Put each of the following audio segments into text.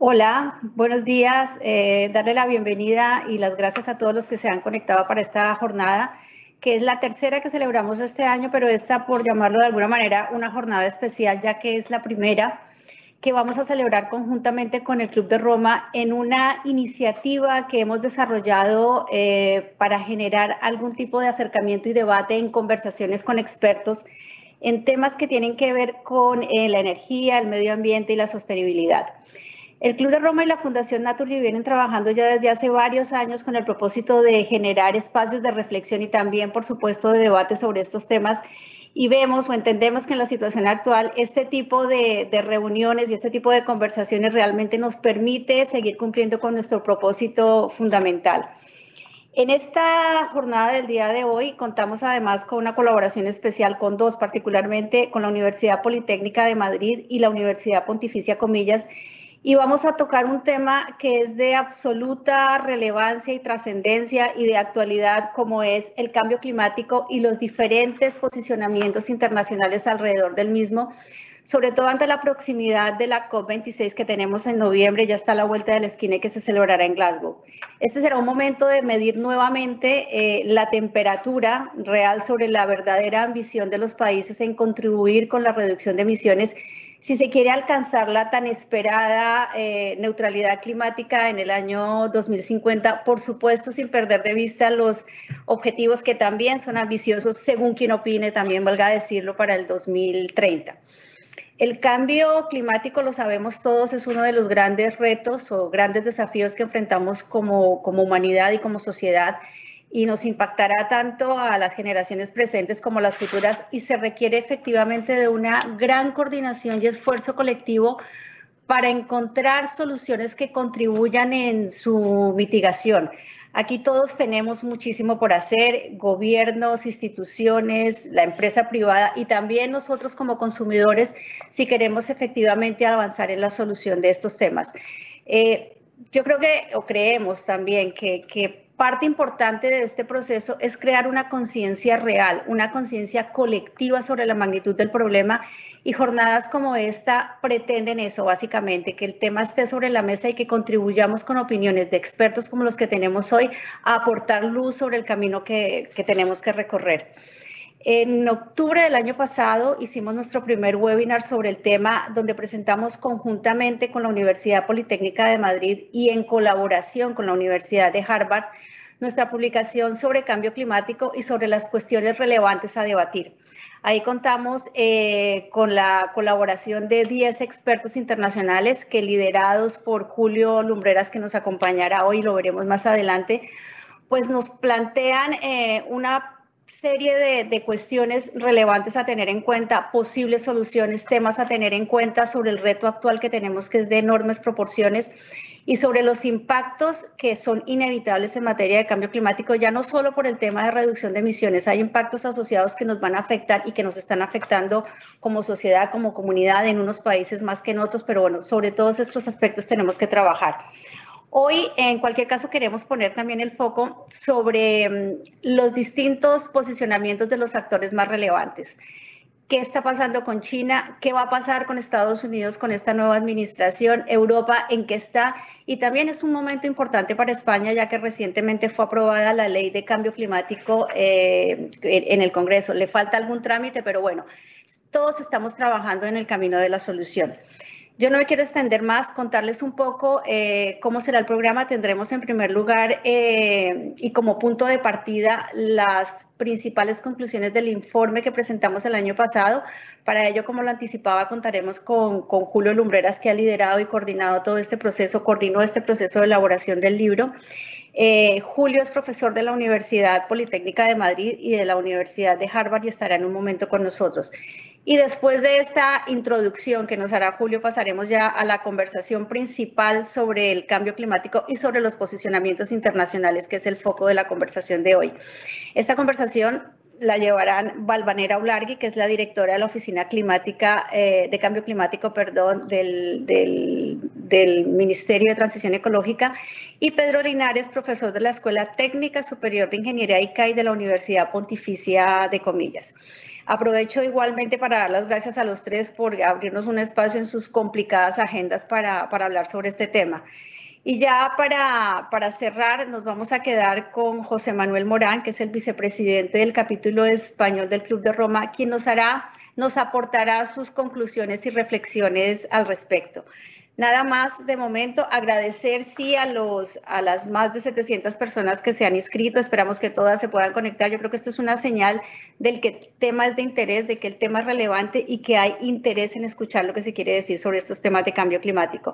Hola, buenos días. Eh, darle la bienvenida y las gracias a todos los que se han conectado para esta jornada, que es la tercera que celebramos este año, pero esta, por llamarlo de alguna manera, una jornada especial, ya que es la primera que vamos a celebrar conjuntamente con el Club de Roma en una iniciativa que hemos desarrollado eh, para generar algún tipo de acercamiento y debate en conversaciones con expertos en temas que tienen que ver con eh, la energía, el medio ambiente y la sostenibilidad. El Club de Roma y la Fundación Naturgy vienen trabajando ya desde hace varios años con el propósito de generar espacios de reflexión y también, por supuesto, de debate sobre estos temas. Y vemos o entendemos que en la situación actual este tipo de, de reuniones y este tipo de conversaciones realmente nos permite seguir cumpliendo con nuestro propósito fundamental. En esta jornada del día de hoy contamos además con una colaboración especial con dos, particularmente con la Universidad Politécnica de Madrid y la Universidad Pontificia Comillas y vamos a tocar un tema que es de absoluta relevancia y trascendencia y de actualidad como es el cambio climático y los diferentes posicionamientos internacionales alrededor del mismo, sobre todo ante la proximidad de la COP26 que tenemos en noviembre, ya está la vuelta de la esquina que se celebrará en Glasgow. Este será un momento de medir nuevamente eh, la temperatura real sobre la verdadera ambición de los países en contribuir con la reducción de emisiones si se quiere alcanzar la tan esperada eh, neutralidad climática en el año 2050, por supuesto sin perder de vista los objetivos que también son ambiciosos, según quien opine, también valga decirlo, para el 2030. El cambio climático, lo sabemos todos, es uno de los grandes retos o grandes desafíos que enfrentamos como, como humanidad y como sociedad y nos impactará tanto a las generaciones presentes como a las futuras y se requiere efectivamente de una gran coordinación y esfuerzo colectivo para encontrar soluciones que contribuyan en su mitigación. Aquí todos tenemos muchísimo por hacer, gobiernos, instituciones, la empresa privada y también nosotros como consumidores si queremos efectivamente avanzar en la solución de estos temas. Eh, yo creo que, o creemos también que parte importante de este proceso es crear una conciencia real, una conciencia colectiva sobre la magnitud del problema y jornadas como esta pretenden eso, básicamente, que el tema esté sobre la mesa y que contribuyamos con opiniones de expertos como los que tenemos hoy a aportar luz sobre el camino que, que tenemos que recorrer. En octubre del año pasado hicimos nuestro primer webinar sobre el tema donde presentamos conjuntamente con la Universidad Politécnica de Madrid y en colaboración con la Universidad de Harvard nuestra publicación sobre cambio climático y sobre las cuestiones relevantes a debatir. Ahí contamos eh, con la colaboración de 10 expertos internacionales que liderados por Julio Lumbreras, que nos acompañará hoy, lo veremos más adelante, pues nos plantean eh, una serie de, cuestiones relevantes a tener en cuenta, posibles soluciones, temas a tener en cuenta sobre el reto actual que tenemos, que es de enormes proporciones, y sobre los impactos que son inevitables en materia de cambio climático, ya no solo por el tema de reducción de emisiones, hay impactos asociados que nos van a afectar y que nos están afectando como sociedad, como comunidad, en unos países más que en otros, pero bueno, sobre todos estos aspectos tenemos que trabajar. Hoy, en cualquier caso, queremos poner también el foco sobre mm, los distintos posicionamientos de los actores más relevantes. ¿Qué está pasando con China? ¿Qué va a pasar con Estados Unidos con esta nueva administración? ¿Europa en qué está? Y también es un momento importante para España, ya que recientemente fue aprobada la ley de cambio climático eh, en el Congreso. Le falta algún trámite, pero bueno, todos estamos trabajando en el camino de la solución. Yo no me quiero extender más, contarles un poco eh, cómo será el programa. Tendremos en primer lugar eh, y como punto de partida las principales conclusiones del informe que presentamos el año pasado. Para ello, como lo anticipaba, contaremos con, Julio Lumbreras, que ha liderado y coordinado todo este proceso, coordinó este proceso de elaboración del libro. Eh, Julio es profesor de la Universidad Politécnica de Madrid y de la Universidad de Harvard y estará en un momento con nosotros. Y después de esta introducción que nos hará Julio, pasaremos ya a la conversación principal sobre el cambio climático y sobre los posicionamientos internacionales, que es el foco de la conversación de hoy. Esta conversación la llevarán Valvanera Ulargui, que es la directora de la Oficina Climática, eh, de Cambio Climático, perdón, del, del, Ministerio de Transición Ecológica, y Pedro Linares, profesor de la Escuela Técnica Superior de Ingeniería ICAI de la Universidad Pontificia de Comillas. Aprovecho igualmente para dar las gracias a los tres por abrirnos un espacio en sus complicadas agendas para, hablar sobre este tema. Y ya para, cerrar, nos vamos a quedar con José Manuel Morán, que es el vicepresidente del capítulo español del Club de Roma, quien nos hará, nos aportará sus conclusiones y reflexiones al respecto. Nada más de momento agradecer sí a los a las más de 700 personas que se han inscrito. Esperamos que todas se puedan conectar. Yo creo que esto es una señal del que el tema es de interés, de que el tema es relevante y que hay interés en escuchar lo que se quiere decir sobre estos temas de cambio climático.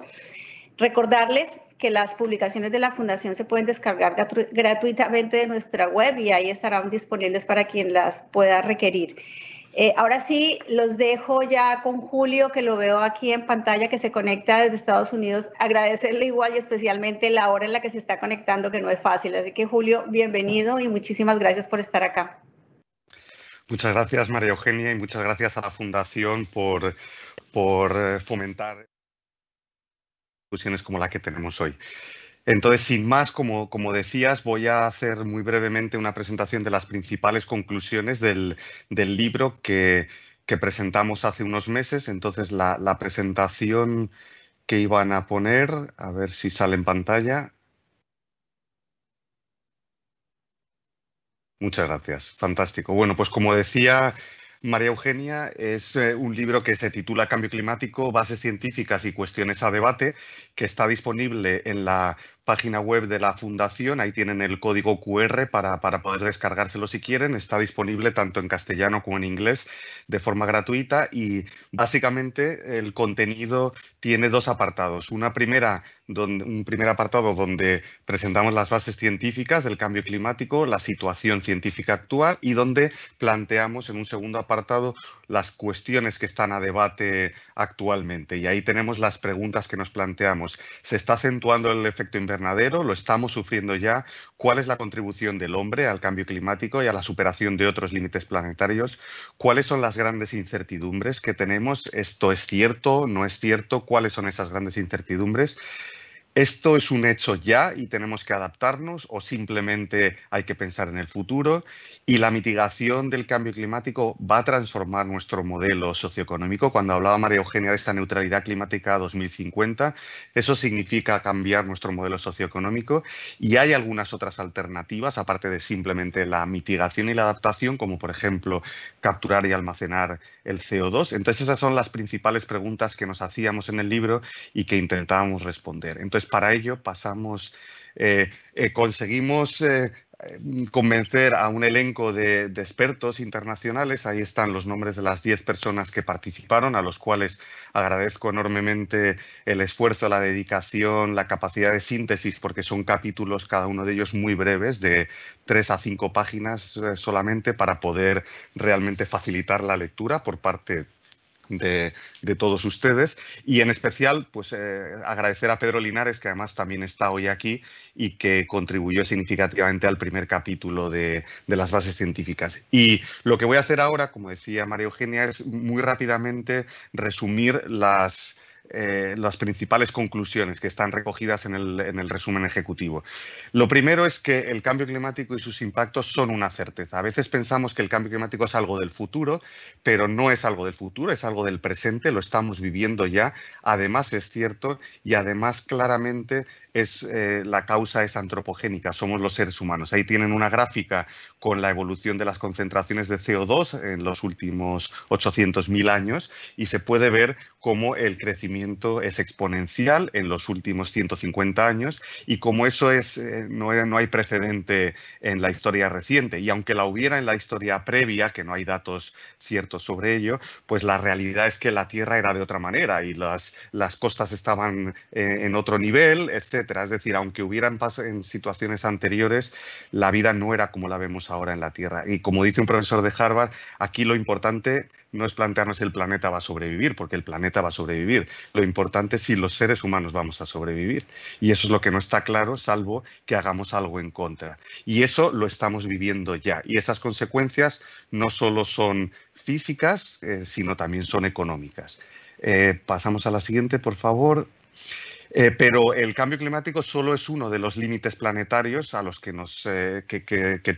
Recordarles que las publicaciones de la Fundación se pueden descargar gratuitamente de nuestra web y ahí estarán disponibles para quien las pueda requerir. Eh, ahora sí, los dejo ya con Julio, que lo veo aquí en pantalla, que se conecta desde Estados Unidos. Agradecerle igual y especialmente la hora en la que se está conectando, que no es fácil. Así que Julio, bienvenido y muchísimas gracias por estar acá. Muchas gracias, María Eugenia, y muchas gracias a la Fundación por, por eh, fomentar discusiones como la que tenemos hoy. Entonces, sin más, como, decías, voy a hacer muy brevemente una presentación de las principales conclusiones del, libro que, presentamos hace unos meses. Entonces, la, la, presentación que iban a poner, a ver si sale en pantalla. Muchas gracias, fantástico. Bueno, pues como decía María Eugenia, es eh, un libro que se titula Cambio Climático, Bases Científicas y Cuestiones a Debate, que está disponible en la página web de la fundación, ahí tienen el código QR para, para, poder descargárselo si quieren, está disponible tanto en castellano como en inglés de forma gratuita y básicamente el contenido tiene dos apartados. Una primera, donde, un primer apartado donde presentamos las bases científicas del cambio climático, la situación científica actual y donde planteamos en un segundo apartado las cuestiones que están a debate actualmente. Y ahí tenemos las preguntas que nos planteamos. ¿Se está acentuando el efecto invernadero? lo estamos sufriendo ya, cuál es la contribución del hombre al cambio climático y a la superación de otros límites planetarios, cuáles son las grandes incertidumbres que tenemos, esto es cierto, no es cierto, cuáles son esas grandes incertidumbres. ¿Esto es un hecho ya y tenemos que adaptarnos o simplemente hay que pensar en el futuro? Y la mitigación del cambio climático va a transformar nuestro modelo socioeconómico. Cuando hablaba María Eugenia de esta neutralidad climática 2050, eso significa cambiar nuestro modelo socioeconómico y hay algunas otras alternativas, aparte de simplemente la mitigación y la adaptación, como por ejemplo capturar y almacenar el CO2. Entonces esas son las principales preguntas que nos hacíamos en el libro y que intentábamos responder. Entonces para ello pasamos... Eh, eh, conseguimos eh, convencer a un elenco de, expertos internacionales. Ahí están los nombres de las 10 personas que participaron, a los cuales agradezco enormemente el esfuerzo, la dedicación, la capacidad de síntesis, porque son capítulos, cada uno de ellos muy breves, de tres a cinco páginas eh, solamente, para poder realmente facilitar la lectura por parte de, todos ustedes. Y en especial, pues eh, agradecer a Pedro Linares, que además también está hoy aquí y que contribuyó significativamente al primer capítulo de, de las bases científicas. Y lo que voy a hacer ahora, como decía María Eugenia, es muy rápidamente resumir las, eh, las principales conclusiones que están recogidas en el, resumen ejecutivo. Lo primero es que el cambio climático y sus impactos son una certeza. A veces pensamos que el cambio climático es algo del futuro, pero no es algo del futuro, es algo del presente, lo estamos viviendo ya. Además es cierto y además claramente eh, la causa es antropogénica, somos los seres humanos. Ahí tienen una gráfica con la evolución de las concentraciones de CO2 en los últimos 800.000 años y se puede ver cómo el crecimiento es exponencial en los últimos 150 años y cómo eso es eh, no, hay precedente en la historia reciente y aunque la hubiera en la historia previa, que no hay datos ciertos sobre ello, pues la realidad es que la Tierra era de otra manera y las, las costas estaban eh, en otro nivel, etc es decir, aunque hubieran en situaciones anteriores, la vida no era como la vemos ahora en la Tierra. Y como dice un profesor de Harvard, aquí lo importante no es plantearnos si el planeta va a sobrevivir, porque el planeta va a sobrevivir. Lo importante es si los seres humanos vamos a sobrevivir. Y eso es lo que no está claro, salvo que hagamos algo en contra. Y eso lo estamos viviendo ya. Y esas consecuencias no solo son físicas, eh, sino también son económicas. Eh, pasamos a la siguiente, por favor. Eh, pero el cambio climático solo es uno de los límites planetarios a los que, nos, eh,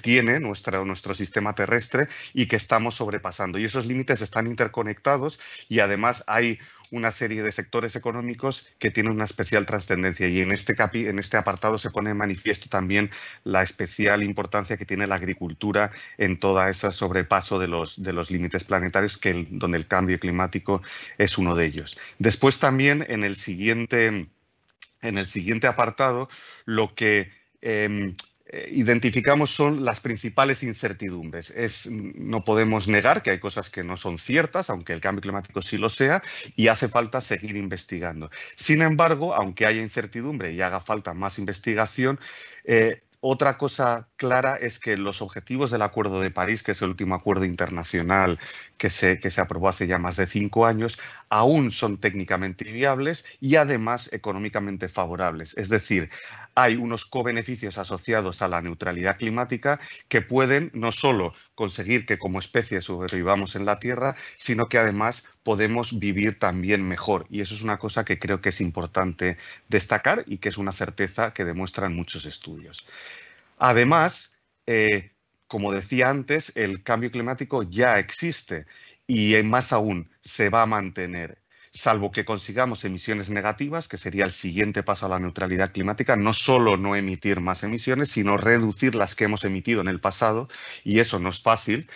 tiene nuestro sistema terrestre y que estamos sobrepasando. Y esos límites están interconectados y además hay una serie de sectores económicos que tienen una especial trascendencia y en este, capi, en este apartado se pone manifiesto también la especial importancia que tiene la agricultura en todo ese sobrepaso de los, de los límites planetarios, que donde el cambio climático es uno de ellos. Después también en el siguiente en el siguiente apartado, lo que em, eh, identificamos son las principales incertidumbres. Es, no podemos negar que hay cosas que no son ciertas, aunque el cambio climático sí lo sea, y hace falta seguir investigando. Sin embargo, aunque haya incertidumbre y haga falta más investigación, eh, otra cosa clara es que los objetivos del Acuerdo de París, que es el último acuerdo internacional que se, que se aprobó hace ya más de cinco años, aún son técnicamente viables y además económicamente favorables. Es decir, hay unos co-beneficios asociados a la neutralidad climática que pueden no solo conseguir que como especie sobrevivamos en la Tierra, sino que además podemos vivir también mejor. Y eso es una cosa que creo que es importante destacar y que es una certeza que demuestran muchos estudios. Además, eh, como decía antes, el cambio climático ya existe y eh, más aún se va a mantener salvo que consigamos emisiones negativas, que sería el siguiente paso a la neutralidad climática, no solo no emitir más emisiones, sino reducir las que hemos emitido en el pasado, y eso no es fácil,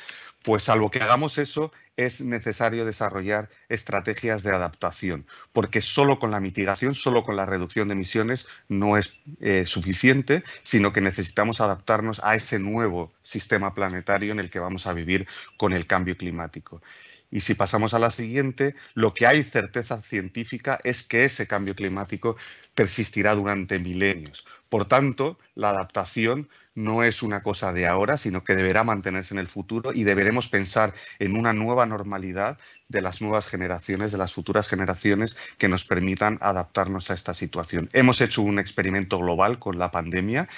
pues salvo que hagamos eso, es necesario desarrollar estrategias de adaptación, porque solo con la mitigación, solo con la reducción de emisiones no es eh, suficiente, sino que necesitamos adaptarnos a ese nuevo sistema planetario en el que vamos a vivir con el cambio climático. Y si pasamos a la siguiente, lo que hay certeza científica es que ese cambio climático persistirá durante milenios. Por tanto, la adaptación no es una cosa de ahora, sino que deberá mantenerse en el futuro y deberemos pensar en una nueva normalidad de las nuevas generaciones, de las futuras generaciones que nos permitan adaptarnos a esta situación. Hemos hecho un experimento global con la pandemia,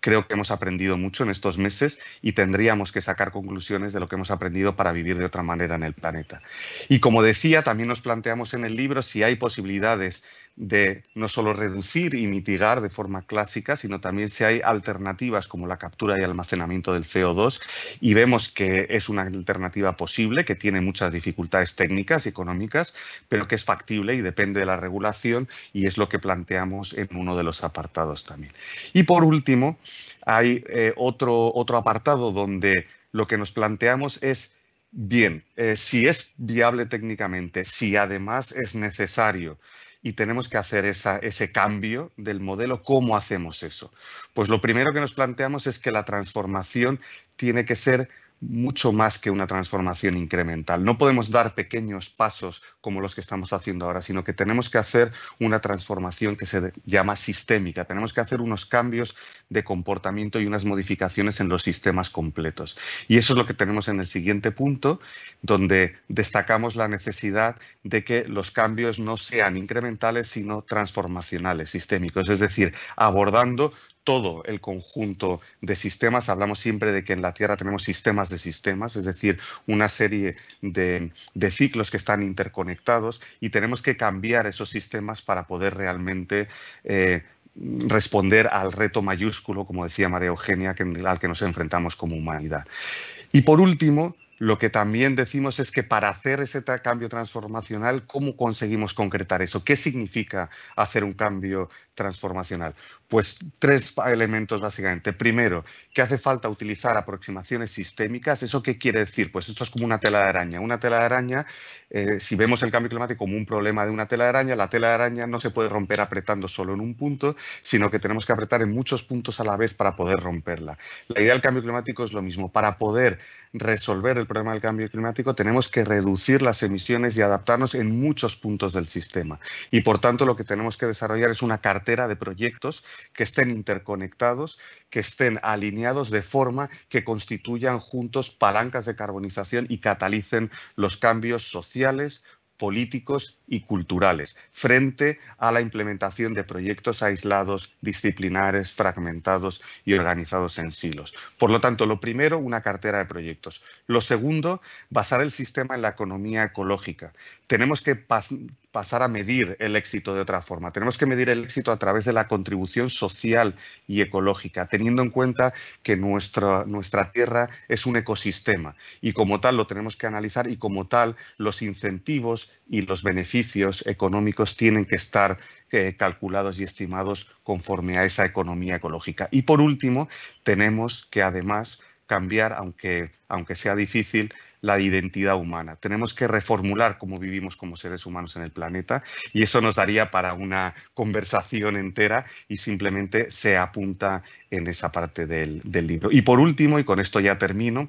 creo que hemos aprendido mucho en estos meses y tendríamos que sacar conclusiones de lo que hemos aprendido para vivir de otra manera en el planeta. Y como decía, también nos planteamos en el libro si hay posibilidades de no solo reducir y mitigar de forma clásica, sino también si hay alternativas como la captura y almacenamiento del CO2 y vemos que es una alternativa posible, que tiene muchas dificultades técnicas y económicas, pero que es factible y depende de la regulación y es lo que planteamos en uno de los apartados también. Y por último, hay eh, otro, otro apartado donde lo que nos planteamos es Bien, eh, si es viable técnicamente, si además es necesario y tenemos que hacer esa, ese cambio del modelo. ¿Cómo hacemos eso? Pues lo primero que nos planteamos es que la transformación tiene que ser mucho más que una transformación incremental. No podemos dar pequeños pasos como los que estamos haciendo ahora, sino que tenemos que hacer una transformación que se llama sistémica. Tenemos que hacer unos cambios de comportamiento y unas modificaciones en los sistemas completos. Y eso es lo que tenemos en el siguiente punto, donde destacamos la necesidad de que los cambios no sean incrementales, sino transformacionales, sistémicos, es decir, abordando todo el conjunto de sistemas. Hablamos siempre de que en la Tierra tenemos sistemas de sistemas, es decir, una serie de, ciclos que están interconectados y tenemos que cambiar esos sistemas para poder realmente eh, responder al reto mayúsculo, como decía María Eugenia, al que nos enfrentamos como humanidad. Y por último, lo que también decimos es que para hacer ese cambio transformacional, ¿cómo conseguimos concretar eso? ¿Qué significa hacer un cambio transformacional? Pues tres elementos básicamente. Primero, que hace falta utilizar aproximaciones sistémicas. ¿Eso qué quiere decir? Pues esto es como una tela de araña. Una tela de araña, eh, si vemos el cambio climático como un problema de una tela de araña, la tela de araña no se puede romper apretando solo en un punto, sino que tenemos que apretar en muchos puntos a la vez para poder romperla. La idea del cambio climático es lo mismo. Para poder resolver el problema del cambio climático tenemos que reducir las emisiones y adaptarnos en muchos puntos del sistema. Y por tanto lo que tenemos que desarrollar es una cartera de proyectos que estén interconectados, que estén alineados de forma que constituyan juntos palancas de carbonización y catalicen los cambios sociales, políticos y culturales, frente a la implementación de proyectos aislados, disciplinares, fragmentados y organizados en silos. Por lo tanto, lo primero, una cartera de proyectos. Lo segundo, basar el sistema en la economía ecológica. Tenemos que pasar a medir el éxito de otra forma. Tenemos que medir el éxito a través de la contribución social y ecológica, teniendo en cuenta que nuestra, nuestra tierra es un ecosistema y como tal lo tenemos que analizar y como tal los incentivos y los beneficios económicos tienen que estar eh, calculados y estimados conforme a esa economía ecológica. Y por último, tenemos que además cambiar, aunque, aunque sea difícil, la identidad humana. Tenemos que reformular cómo vivimos como seres humanos en el planeta y eso nos daría para una conversación entera y simplemente se apunta en esa parte del libro. Y por último, y con esto ya termino,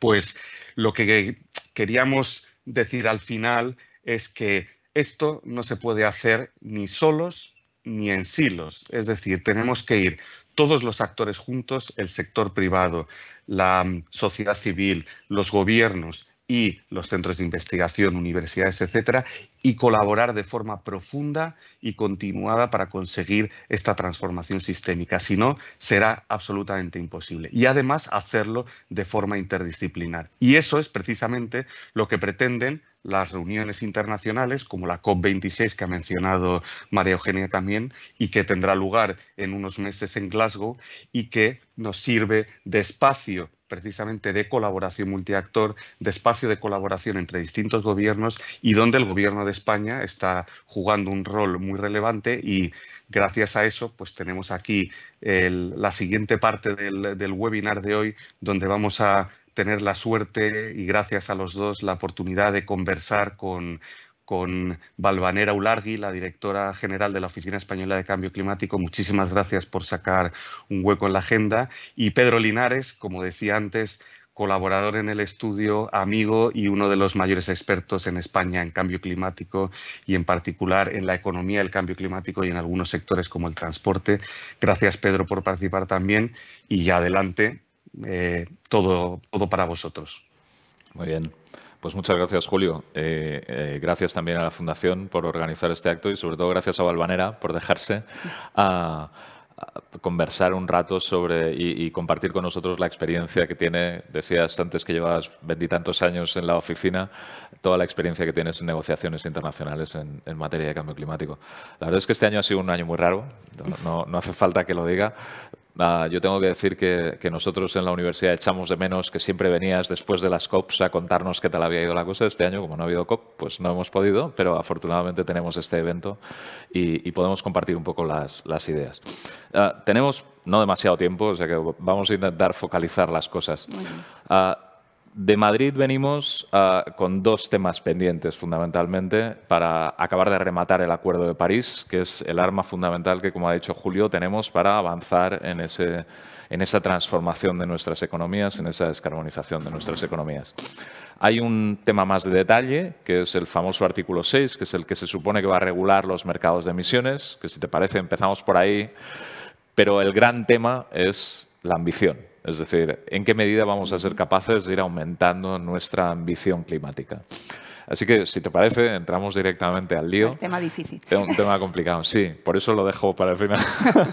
pues lo que queríamos decir al final es que esto no se puede hacer ni solos ni en silos. Es decir, tenemos que ir todos los actores juntos, el sector privado, la mm, sociedad civil, los gobiernos, y los centros de investigación, universidades, etcétera, y colaborar de forma profunda y continuada para conseguir esta transformación sistémica. Si no, será absolutamente imposible. Y además hacerlo de forma interdisciplinar. Y eso es precisamente lo que pretenden las reuniones internacionales, como la COP26 que ha mencionado María Eugenia también, y que tendrá lugar en unos meses en Glasgow, y que nos sirve de espacio precisamente de colaboración multiactor, de espacio de colaboración entre distintos gobiernos y donde el gobierno de España está jugando un rol muy relevante y gracias a eso pues tenemos aquí la siguiente parte del webinar de hoy donde vamos a tener la suerte y gracias a los dos la oportunidad de conversar con con Valvanera Ulargui, la directora general de la Oficina Española de Cambio Climático. Muchísimas gracias por sacar un hueco en la agenda. Y Pedro Linares, como decía antes, colaborador en el estudio, amigo y uno de los mayores expertos en España en cambio climático y en particular en la economía del cambio climático y en algunos sectores como el transporte. Gracias Pedro por participar también y adelante, eh, todo, todo para vosotros. Muy bien. Pues muchas gracias, Julio. Eh, eh, gracias también a la Fundación por organizar este acto y sobre todo gracias a Valvanera por dejarse a, conversar un rato sobre y, compartir con nosotros la experiencia que tiene, decías antes que llevas veintitantos años en la oficina, toda la experiencia que tienes en negociaciones internacionales en, materia de cambio climático. La verdad es que este año ha sido un año muy raro, no hace falta que lo diga, yo tengo que decir que, nosotros en la universidad echamos de menos que siempre venías después de las COPs a contarnos qué tal había ido la cosa. Este año, como no ha habido COP, pues no hemos podido, pero afortunadamente tenemos este evento y, podemos compartir un poco las, ideas. Ah, tenemos no demasiado tiempo, o sea que vamos a intentar focalizar las cosas. Ah, de Madrid venimos ah, con dos temas pendientes fundamentalmente para acabar de rematar el Acuerdo de París, que es el arma fundamental que, como ha dicho Julio, tenemos para avanzar en, en esa transformación de nuestras economías, en esa descarbonización de nuestras economías. Hay un tema más de detalle, que es el famoso artículo 6, que es el que se supone que va a regular los mercados de emisiones, que si te parece empezamos por ahí, pero el gran tema es la ambición es decir, ¿en qué medida vamos a ser capaces de ir aumentando nuestra ambición climática? Así que, si te parece, entramos directamente al lío. Un tema difícil. un tema complicado, sí. Por eso lo dejo para el final.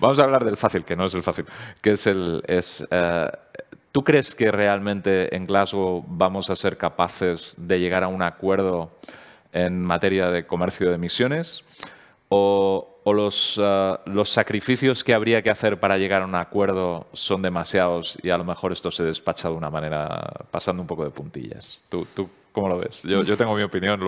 Vamos a hablar del fácil, que no es el fácil, que es el... Es, eh, ¿Tú crees que realmente en Glasgow vamos a ser capaces de llegar a un acuerdo en materia de comercio de emisiones? o, ah, los, sacrificios que habría que hacer para llegar a un acuerdo son demasiados y a lo mejor esto se despacha de una manera pasando un poco de puntillas. ¿Tú, tú cómo lo ves? Yo, tengo mi opinión,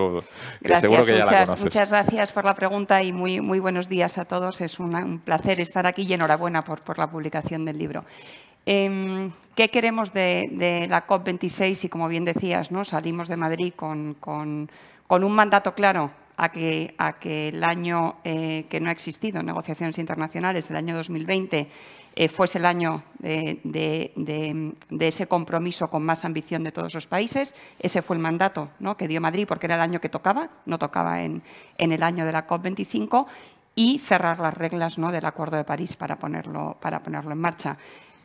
seguro que muchas, la conoces. Muchas gracias por la pregunta y muy, muy buenos días a todos. Es un placer estar aquí y enhorabuena por, por la publicación del libro. Em, ¿Qué queremos de, la COP26? Y como bien decías, ¿no? salimos de Madrid con, con un mandato claro a que, el año eh, que no ha existido en negociaciones internacionales, el año 2020, eh, fuese el año de, ese compromiso con más ambición de todos los países. Ese fue el mandato que dio Madrid porque era el año que tocaba, no tocaba en, el año de la COP25 y cerrar las reglas del Acuerdo de París para ponerlo, en marcha.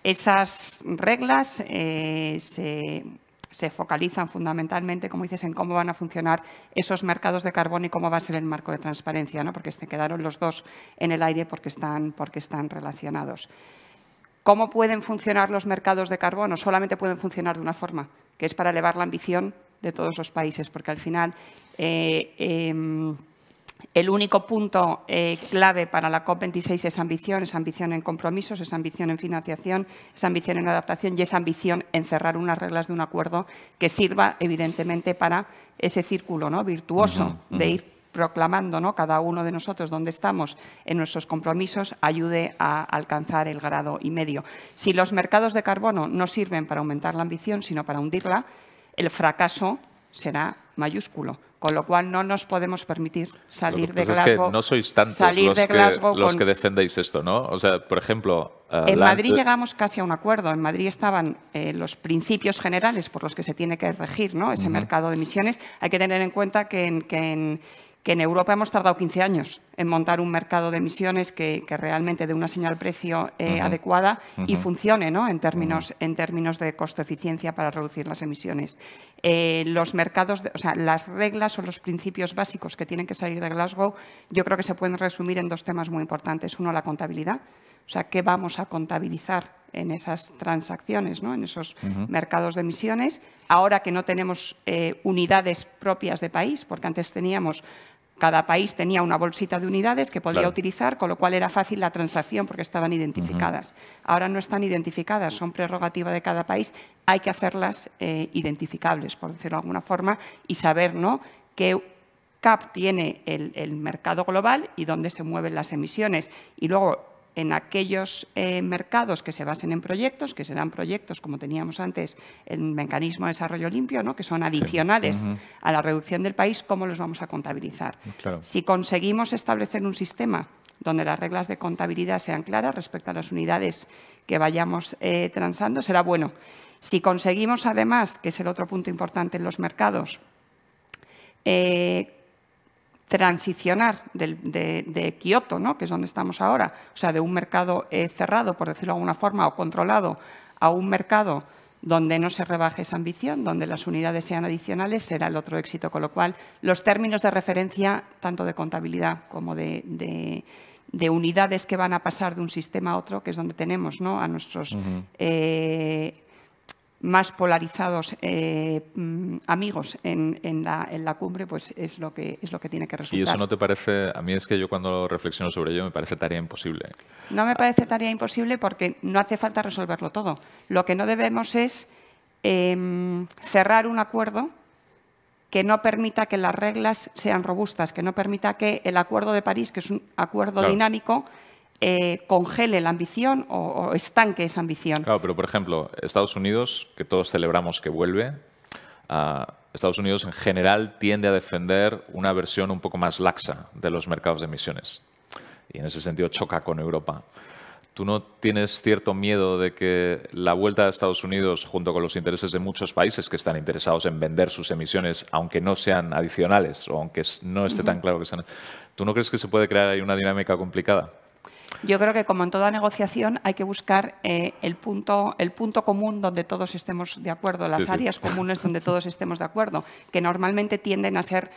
Esas reglas eh, se, se focalizan fundamentalmente, como dices, en cómo van a funcionar esos mercados de carbón y cómo va a ser el marco de transparencia, ¿no? porque se quedaron los dos en el aire porque están, porque están relacionados. ¿Cómo pueden funcionar los mercados de carbono? Solamente pueden funcionar de una forma, que es para elevar la ambición de todos los países, porque al final eh, em, el único punto eh, clave para la COP26 es ambición, es ambición en compromisos, es ambición en financiación, es ambición en adaptación y es ambición en cerrar unas reglas de un acuerdo que sirva, evidentemente, para ese círculo ¿no? virtuoso de ir proclamando cada uno de nosotros donde estamos en nuestros compromisos ayude a alcanzar el grado y medio. Si los mercados de carbono no sirven para aumentar la ambición, sino para hundirla, el fracaso será mayúsculo con lo cual no nos podemos permitir salir de Glasgow. no sois tantos los, que, defendéis esto, ¿no? O sea, por ejemplo. Eh, en Madrid llegamos casi a un acuerdo. En Madrid estaban eh, los principios generales por los que se tiene que regir ¿no? ese mercado de emisiones. Hay que tener en cuenta que en que en Europa hemos tardado 15 años en montar un mercado de emisiones que, realmente dé una señal precio eh, adecuada y funcione en, términos, en términos de costo-eficiencia para reducir las emisiones. Eh, los mercados, o sea, las reglas o los principios básicos que tienen que salir de Glasgow, yo creo que se pueden resumir en dos temas muy importantes. Uno, la contabilidad. O sea, ¿qué vamos a contabilizar en esas transacciones, en esos mercados de emisiones. Ahora que no tenemos eh, unidades propias de país, porque antes teníamos cada país tenía una bolsita de unidades que podía utilizar, con lo cual era fácil la transacción porque estaban identificadas. Ahora no están identificadas, son prerrogativa de cada país. Hay que hacerlas eh, identificables, por decirlo de alguna forma, y saber ¿no? qué CAP tiene el, el mercado global y dónde se mueven las emisiones. Y luego en aquellos eh, mercados que se basen en proyectos, que serán proyectos como teníamos antes el mecanismo de desarrollo limpio, ¿no? que son adicionales a la reducción del país, ¿cómo los vamos a contabilizar? Si conseguimos establecer un sistema donde las reglas de contabilidad sean claras respecto a las unidades que vayamos eh, transando, será bueno. Si conseguimos, además, que es el otro punto importante en los mercados, eh, transicionar de, Kioto, ¿no? que es donde estamos ahora, o sea, de un mercado eh, cerrado, por decirlo de alguna forma, o controlado, a un mercado donde no se rebaje esa ambición, donde las unidades sean adicionales, será el otro éxito. Con lo cual, los términos de referencia, tanto de contabilidad como de, unidades que van a pasar de un sistema a otro, que es donde tenemos ¿no? a nuestros más polarizados eh, mm, amigos en, la, cumbre, pues es lo que es lo que tiene que resultar. Y eso no te parece, a mí es que yo cuando reflexiono sobre ello me parece tarea imposible. No me parece tarea imposible porque no hace falta resolverlo todo. Lo que no debemos es em, cerrar un acuerdo que no permita que las reglas sean robustas, que no permita que el Acuerdo de París, que es un acuerdo dinámico, eh, congele la ambición o, estanque esa ambición. Claro, pero por ejemplo, Estados Unidos, que todos celebramos que vuelve, ah, Estados Unidos en general tiende a defender una versión un poco más laxa de los mercados de emisiones. Y en ese sentido choca con Europa. ¿Tú no tienes cierto miedo de que la vuelta de Estados Unidos, junto con los intereses de muchos países que están interesados en vender sus emisiones, aunque no sean adicionales o aunque no esté tan claro que sean, ¿tú no crees que se puede crear ahí una dinámica complicada? Yo creo que como en toda negociación hay que buscar eh, el, punto, el punto común donde todos estemos de acuerdo, las áreas comunes donde todos estemos de acuerdo, que normalmente tienden a ser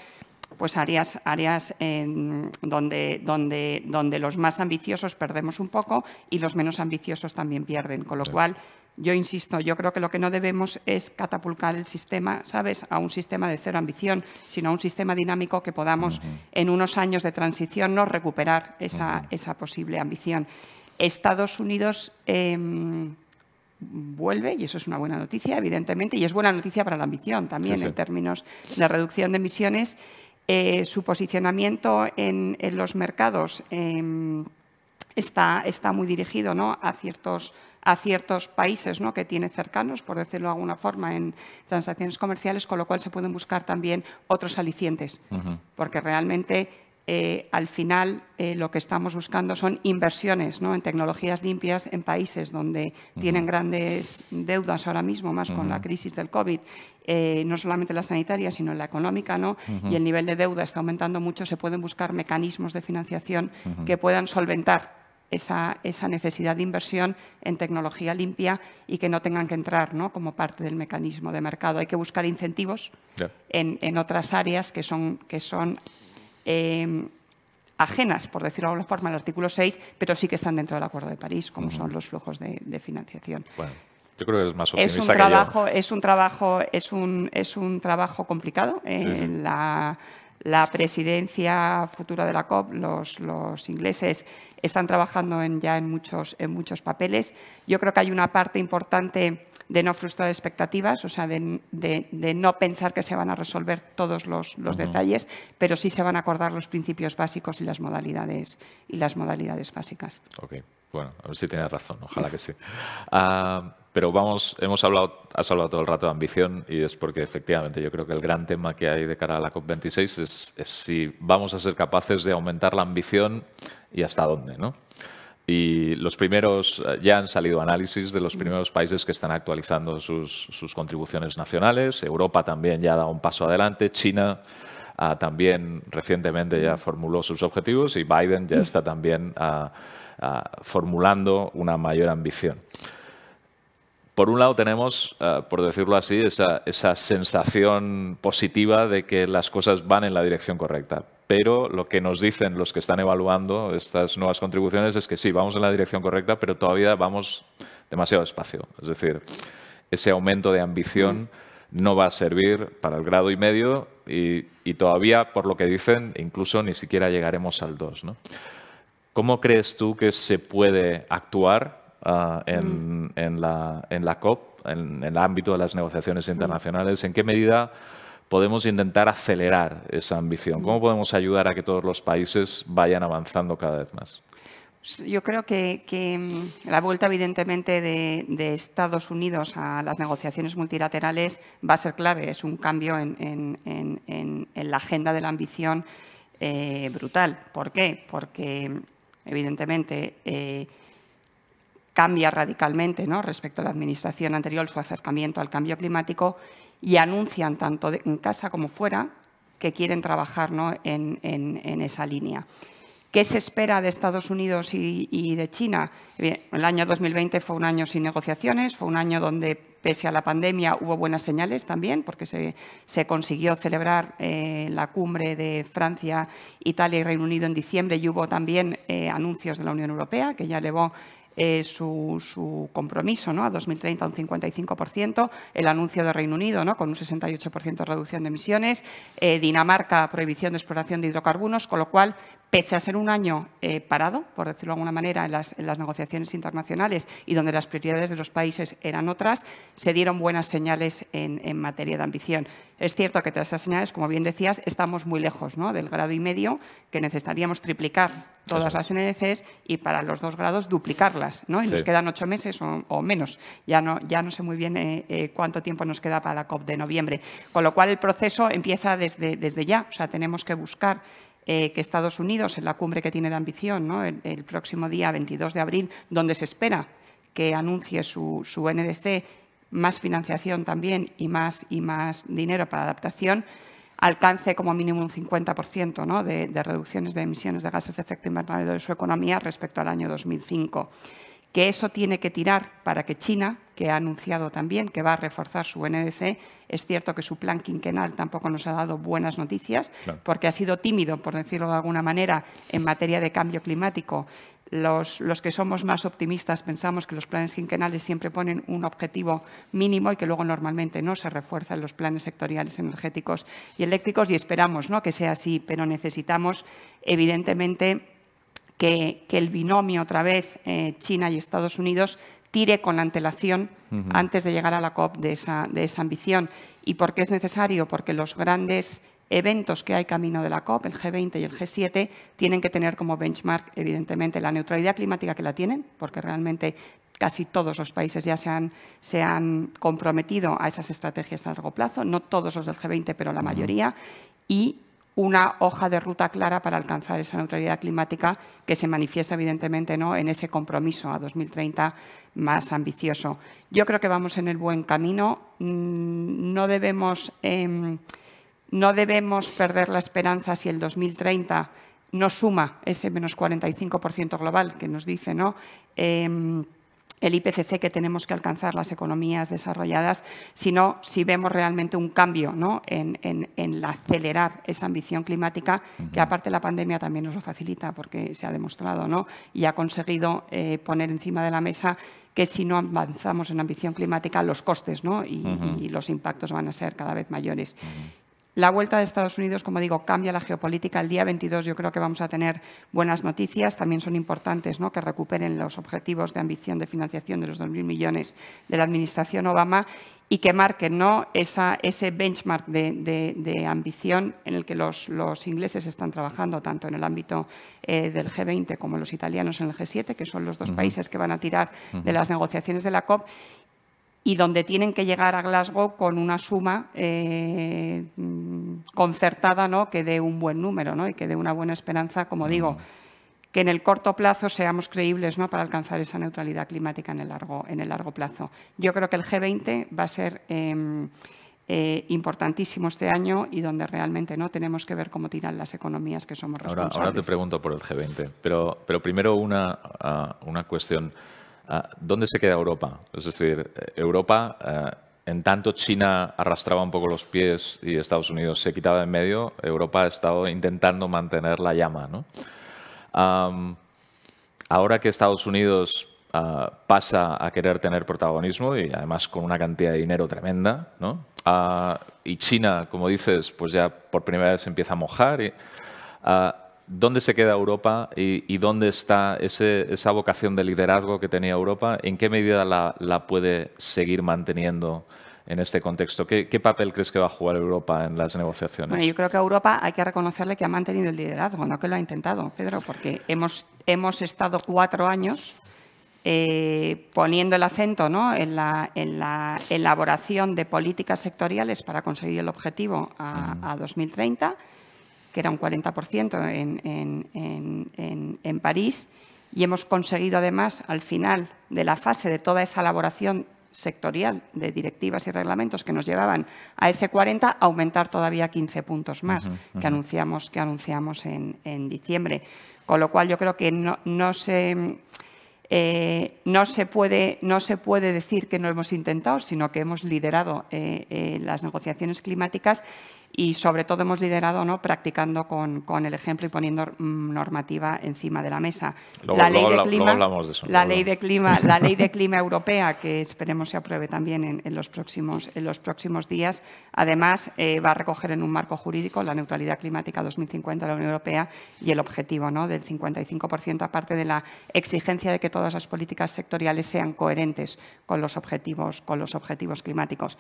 pues áreas, áreas en eh, donde, donde, donde los más ambiciosos perdemos un poco y los menos ambiciosos también pierden. Con lo cual, yo insisto, yo creo que lo que no debemos es catapultar el sistema, ¿sabes?, a un sistema de cero ambición, sino a un sistema dinámico que podamos, en unos años de transición, no recuperar esa, esa posible ambición. Estados Unidos em, vuelve, y eso es una buena noticia, evidentemente, y es buena noticia para la ambición también, en términos de reducción de emisiones. Eh, su posicionamiento en, los mercados em, está, está, muy dirigido a ciertos a ciertos países ¿no? que tiene cercanos, por decirlo de alguna forma, en transacciones comerciales, con lo cual se pueden buscar también otros alicientes, porque realmente eh, al final eh, lo que estamos buscando son inversiones en tecnologías limpias en países donde tienen grandes deudas ahora mismo, más con la crisis del COVID, eh, no solamente la sanitaria, sino la económica, ¿no? y el nivel de deuda está aumentando mucho, se pueden buscar mecanismos de financiación que puedan solventar. Esa, necesidad de inversión en tecnología limpia y que no tengan que entrar como parte del mecanismo de mercado. Hay que buscar incentivos en, otras áreas que son Em, ajenas, por decirlo de alguna forma, al artículo 6, pero sí que están dentro del Acuerdo de París, como son los flujos de, financiación. Bueno. Yo creo que es más es un trabajo, Es un trabajo, es un, trabajo complicado. Eh, la, presidencia futura de la COP, los, los ingleses están trabajando en, ya en muchos, en muchos papeles. Yo creo que hay una parte importante de no frustrar expectativas, o sea, de, no pensar que se van a resolver todos los, detalles, pero sí se van a acordar los principios básicos y las modalidades, y las modalidades básicas. Ok, bueno, a ver si tienes razón, ojalá que sí. Ah, pero vamos, hemos hablado, has hablado todo el rato de ambición y es porque efectivamente yo creo que el gran tema que hay de cara a la COP26 es, es si vamos a ser capaces de aumentar la ambición y hasta dónde, ¿no? Y los primeros, eh, ya han salido análisis de los mm. primeros países que están actualizando sus, contribuciones nacionales. Europa también ya ha dado un paso adelante. China ah, también recientemente ya mm. formuló sus objetivos y Biden ya está también ah, ah, formulando una mayor ambición. Por un lado tenemos, por decirlo así, esa sensación positiva de que las cosas van en la dirección correcta pero lo que nos dicen los que están evaluando estas nuevas contribuciones es que sí, vamos en la dirección correcta, pero todavía vamos demasiado despacio. Es decir, ese aumento de ambición no va a servir para el grado y medio y, todavía, por lo que dicen, incluso ni siquiera llegaremos al 2. ¿Cómo crees tú que se puede actuar ah, mm. en, la, COP, en el ámbito de las negociaciones internacionales? ¿En qué medida podemos intentar acelerar esa ambición? ¿Cómo mm. podemos ayudar a que todos los países vayan avanzando cada vez más? Pues yo creo que, mm, la vuelta, evidentemente, de, Estados Unidos a las negociaciones multilaterales va a ser clave. Es un cambio en, la agenda de la ambición eh, brutal. ¿Por qué? Porque, evidentemente, eh, cambia radicalmente respecto a la administración anterior su acercamiento al cambio climático y anuncian tanto en casa como fuera que quieren trabajar en, esa línea. ¿Qué se espera de Estados Unidos y, de China? el año 2020 fue un año sin negociaciones, fue un año donde, pese a la pandemia, hubo buenas señales también, porque se, consiguió celebrar eh, la cumbre de Francia, Italia y Reino Unido en diciembre y hubo también eh, anuncios de la Unión Europea, que ya elevó eh, su, compromiso ¿no? a 2030 un 55%, el anuncio de Reino Unido ¿no? con un 68% de reducción de emisiones, eh, Dinamarca prohibición de exploración de hidrocarburos, con lo cual pese a ser un año eh, parado, por decirlo de alguna manera, en las, negociaciones internacionales y donde las prioridades de los países eran otras, se dieron buenas señales en, materia de ambición. Es cierto que tras esas señales, como bien decías, estamos muy lejos ¿no? del grado y medio, que necesitaríamos triplicar todas las NDCs y para los dos grados duplicarlas. ¿no? Y nos quedan ocho meses o, menos. Ya no, ya no sé muy bien eh, eh, cuánto tiempo nos queda para la COP de noviembre. Con lo cual, el proceso empieza desde, desde ya. O sea, tenemos que buscar eh, que Estados Unidos, en la cumbre que tiene de ambición, el, próximo día 22 de abril, donde se espera que anuncie su, su NDC más financiación también y más, y más dinero para adaptación, alcance como mínimo un 50% de, de, reducciones de emisiones de gases de efecto invernadero de su economía respecto al año 2005 que eso tiene que tirar para que China, que ha anunciado también que va a reforzar su NDC, es cierto que su plan quinquenal tampoco nos ha dado buenas noticias, porque ha sido tímido, por decirlo de alguna manera, en materia de cambio climático. Los, los, que somos más optimistas pensamos que los planes quinquenales siempre ponen un objetivo mínimo y que luego normalmente no se refuerzan los planes sectoriales energéticos y eléctricos y esperamos ¿no? que sea así, pero necesitamos evidentemente que, el binomio otra vez eh, China y Estados Unidos tire con la antelación antes de llegar a la COP de esa, de esa ambición. ¿Y por qué es necesario? Porque los grandes eventos que hay camino de la COP, el G20 y el G7, tienen que tener como benchmark, evidentemente, la neutralidad climática que la tienen, porque realmente casi todos los países ya se han, se han comprometido a esas estrategias a largo plazo, no todos los del G20, pero la mayoría, y una hoja de ruta clara para alcanzar esa neutralidad climática que se manifiesta evidentemente ¿no? en ese compromiso a 2030 más ambicioso. Yo creo que vamos en el buen camino. Mm, no debemos, em, no debemos perder la esperanza si el 2030 no suma ese menos 45% global que nos dice, ¿no? Em, el IPCC que tenemos que alcanzar las economías desarrolladas, sino si vemos realmente un cambio ¿no? en, acelerar esa ambición climática, que aparte la pandemia también nos lo facilita porque se ha demostrado ¿no? y ha conseguido eh, poner encima de la mesa que si no avanzamos en ambición climática, los costes ¿no? y, los impactos van a ser cada vez mayores. La vuelta de Estados Unidos, como digo, cambia la geopolítica. El día 22 yo creo que vamos a tener buenas noticias. También son importantes ¿no? que recuperen los objetivos de ambición de financiación de los 2.000 millones de la Administración Obama y que marquen ¿no? ese benchmark de, ambición en el que los, ingleses están trabajando, tanto en el ámbito eh, del G20 como los italianos en el G7, que son los dos países que van a tirar de las negociaciones de la COP, y donde tienen que llegar a Glasgow con una suma eh, mm, concertada ¿no? que dé un buen número y que dé una buena esperanza, como digo, que en el corto plazo seamos creíbles para alcanzar esa neutralidad climática en el, largo, plazo. Yo creo que el G20 va a ser em, eh, importantísimo este año y donde realmente no tenemos que ver cómo tiran las economías que somos responsables. Ahora, te pregunto por el G20, pero, pero primero una ah, cuestión Ah, ¿Dónde se queda Europa? Es decir, eh, Europa, eh, en tanto China arrastraba un poco los pies y Estados Unidos se quitaba en medio, Europa ha estado intentando mantener la llama. ¿no? ahora que Estados Unidos ah, pasa a querer tener protagonismo y además con una cantidad de dinero tremenda, ¿no? Ah, y China, como dices, pues ya por primera vez empieza a mojar. Y, ¿Dónde se queda Europa y, dónde está esa vocación de liderazgo que tenía Europa? ¿En qué medida la, puede seguir manteniendo en este contexto? ¿Qué, papel crees que va a jugar Europa en las negociaciones? Bueno, yo creo que a Europa hay que reconocerle que ha mantenido el liderazgo, no que lo ha intentado, Pedro, porque hemos, hemos estado cuatro años eh, poniendo el acento ¿no? en, la, en, la, elaboración de políticas sectoriales para conseguir el objetivo a, a 2030 que era un 40% en, París, y hemos conseguido además, al final de la fase de toda esa elaboración sectorial de directivas y reglamentos que nos llevaban a ese 40, aumentar todavía 15 puntos más que anunciamos, que anunciamos en, diciembre. Con lo cual yo creo que no, se... Eh, no, se puede, no se puede decir que no hemos intentado, sino que hemos liderado eh, eh, las negociaciones climáticas y sobre todo hemos liderado ¿no? practicando con, el ejemplo y poniendo mm, normativa encima de la mesa. la ley, de, clima, la ley clima, La ley de clima europea, que esperemos se apruebe también en, los, próximos, en los próximos días, además eh, va a recoger en un marco jurídico la neutralidad climática 2050 de la Unión Europea y el objetivo ¿no? del 55%, aparte de la exigencia de que todas las políticas sectoriales sean coherentes con los objetivos, con los objetivos climáticos.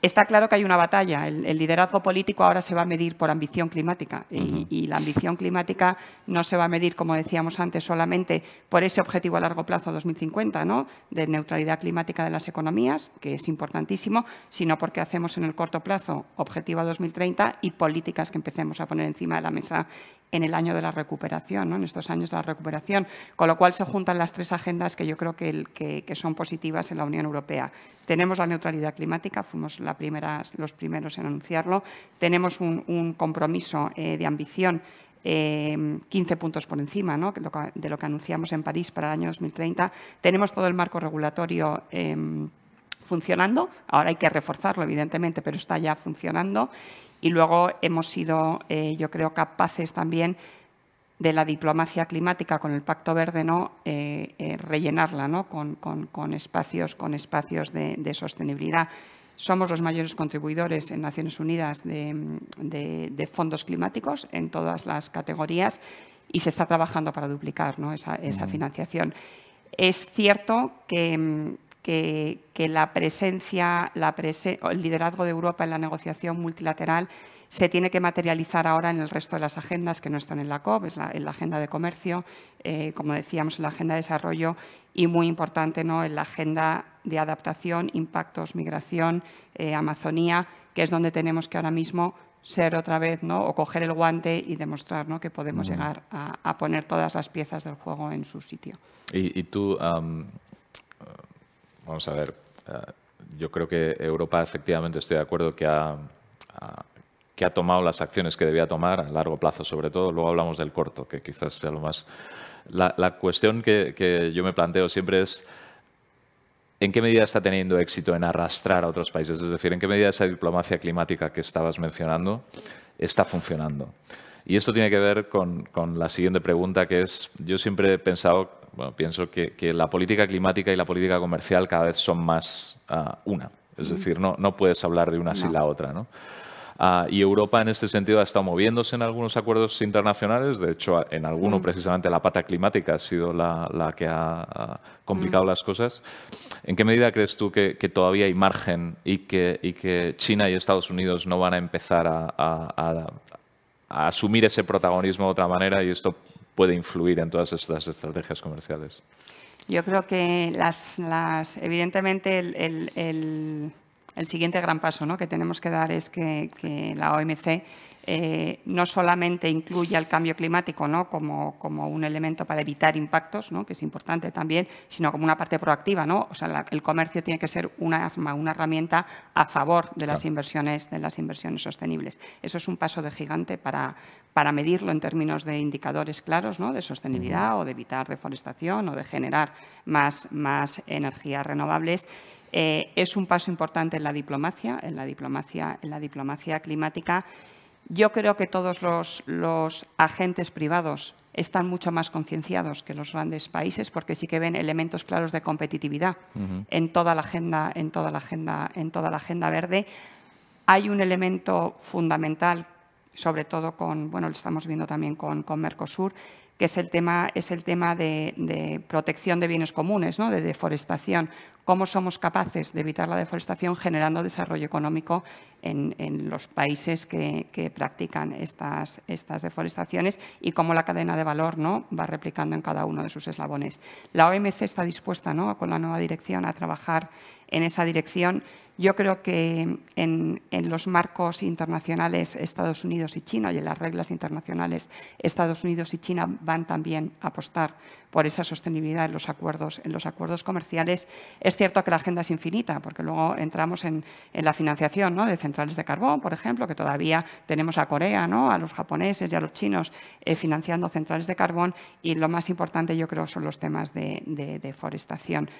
Está claro que hay una batalla. El, liderazgo político ahora se va a medir por ambición climática y, la ambición climática no se va a medir, como decíamos antes, solamente por ese objetivo a largo plazo 2050, ¿no? de neutralidad climática de las economías, que es importantísimo, sino porque hacemos en el corto plazo objetivo a 2030 y políticas que empecemos a poner encima de la mesa en el año de la recuperación, en estos años de la recuperación, con lo cual se juntan las tres agendas que yo creo que, son positivas en la Unión Europea. Tenemos la neutralidad climática, fuimos los primeros en anunciarlo, tenemos un, compromiso eh, de ambición 15 eh, puntos por encima de lo que anunciamos en París para el año 2030. Tenemos todo el marco regulatorio. Em, funcionando, ahora hay que reforzarlo evidentemente, pero está ya funcionando y luego hemos sido, eh, yo creo, capaces también de la diplomacia climática con el Pacto Verde, ¿no? Eh, eh, rellenarla ¿no? Con, espacios, con espacios de, sostenibilidad. Somos los mayores contribuidores en Naciones Unidas de, fondos climáticos en todas las categorías y se está trabajando para duplicar ¿no? esa, esa financiación. Es cierto que, mm, que, la presencia, la el liderazgo de Europa en la negociación multilateral se tiene que materializar ahora en el resto de las agendas que no están en la COP, es la, en la agenda de comercio, eh, como decíamos, en la agenda de desarrollo y muy importante ¿no? en la agenda de adaptación, impactos, migración, eh, Amazonía, que es donde tenemos que ahora mismo ser otra vez ¿no? o coger el guante y demostrar ¿no? que podemos llegar a, poner todas las piezas del juego en su sitio. Y, tú, Vamos a ver, eh, yo creo que Europa efectivamente estoy de acuerdo que ha, que ha tomado las acciones que debía tomar a largo plazo, sobre todo. Luego hablamos del corto, que quizás sea lo más... La, cuestión que, yo me planteo siempre es... ¿En qué medida está teniendo éxito en arrastrar a otros países? Es decir, ¿en qué medida esa diplomacia climática que estabas mencionando está funcionando? Y esto tiene que ver con, con, la siguiente pregunta, que es, yo siempre he pensado bueno, pienso que, la política climática y la política comercial cada vez son más ah, una. Es decir, no, no puedes hablar de una sin la otra. ¿no? Ah, y Europa en este sentido ha estado moviéndose en algunos acuerdos internacionales. De hecho, en alguno precisamente la pata climática ha sido la, que ha complicado las cosas. ¿En qué medida crees tú que, todavía hay margen y que, China y Estados Unidos no van a empezar a, a, a asumir ese protagonismo de otra manera y esto puede influir en todas estas estrategias comerciales? Yo creo que las, las evidentemente el, siguiente gran paso que tenemos que dar es que, la OMC eh, no solamente incluya el cambio climático como, un elemento para evitar impactos, ¿no? que es importante también, sino como una parte proactiva. ¿no? O sea, el comercio tiene que ser una arma, una herramienta a favor de las, inversiones, de las inversiones sostenibles. Eso es un paso de gigante para, para medirlo en términos de indicadores claros de sostenibilidad o de evitar deforestación o de generar más, más energías renovables. Eh, es un paso importante en la diplomacia, en la diplomacia, en la diplomacia climática. Yo creo que todos los, agentes privados están mucho más concienciados que los grandes países porque sí que ven elementos claros de competitividad en toda la agenda, en toda la agenda, en toda la agenda verde. Hay un elemento fundamental sobre todo con, bueno, lo estamos viendo también con, Mercosur, que es el tema, es el tema de, protección de bienes comunes, ¿no? de deforestación. ¿Cómo somos capaces de evitar la deforestación generando desarrollo económico en, los países que, practican estas, estas, deforestaciones y cómo la cadena de valor ¿no? va replicando en cada uno de sus eslabones? La OMC está dispuesta con la nueva dirección a trabajar en esa dirección. Yo creo que en, los marcos internacionales Estados Unidos y China y en las reglas internacionales Estados Unidos y China van también a apostar por esa sostenibilidad en los acuerdos, en los acuerdos comerciales. Es cierto que la agenda es infinita, porque luego entramos en, la financiación ¿no? de centrales de carbón, por ejemplo, que todavía tenemos a Corea, ¿no? a los japoneses y a los chinos eh, financiando centrales de carbón y lo más importante yo creo son los temas de, deforestación.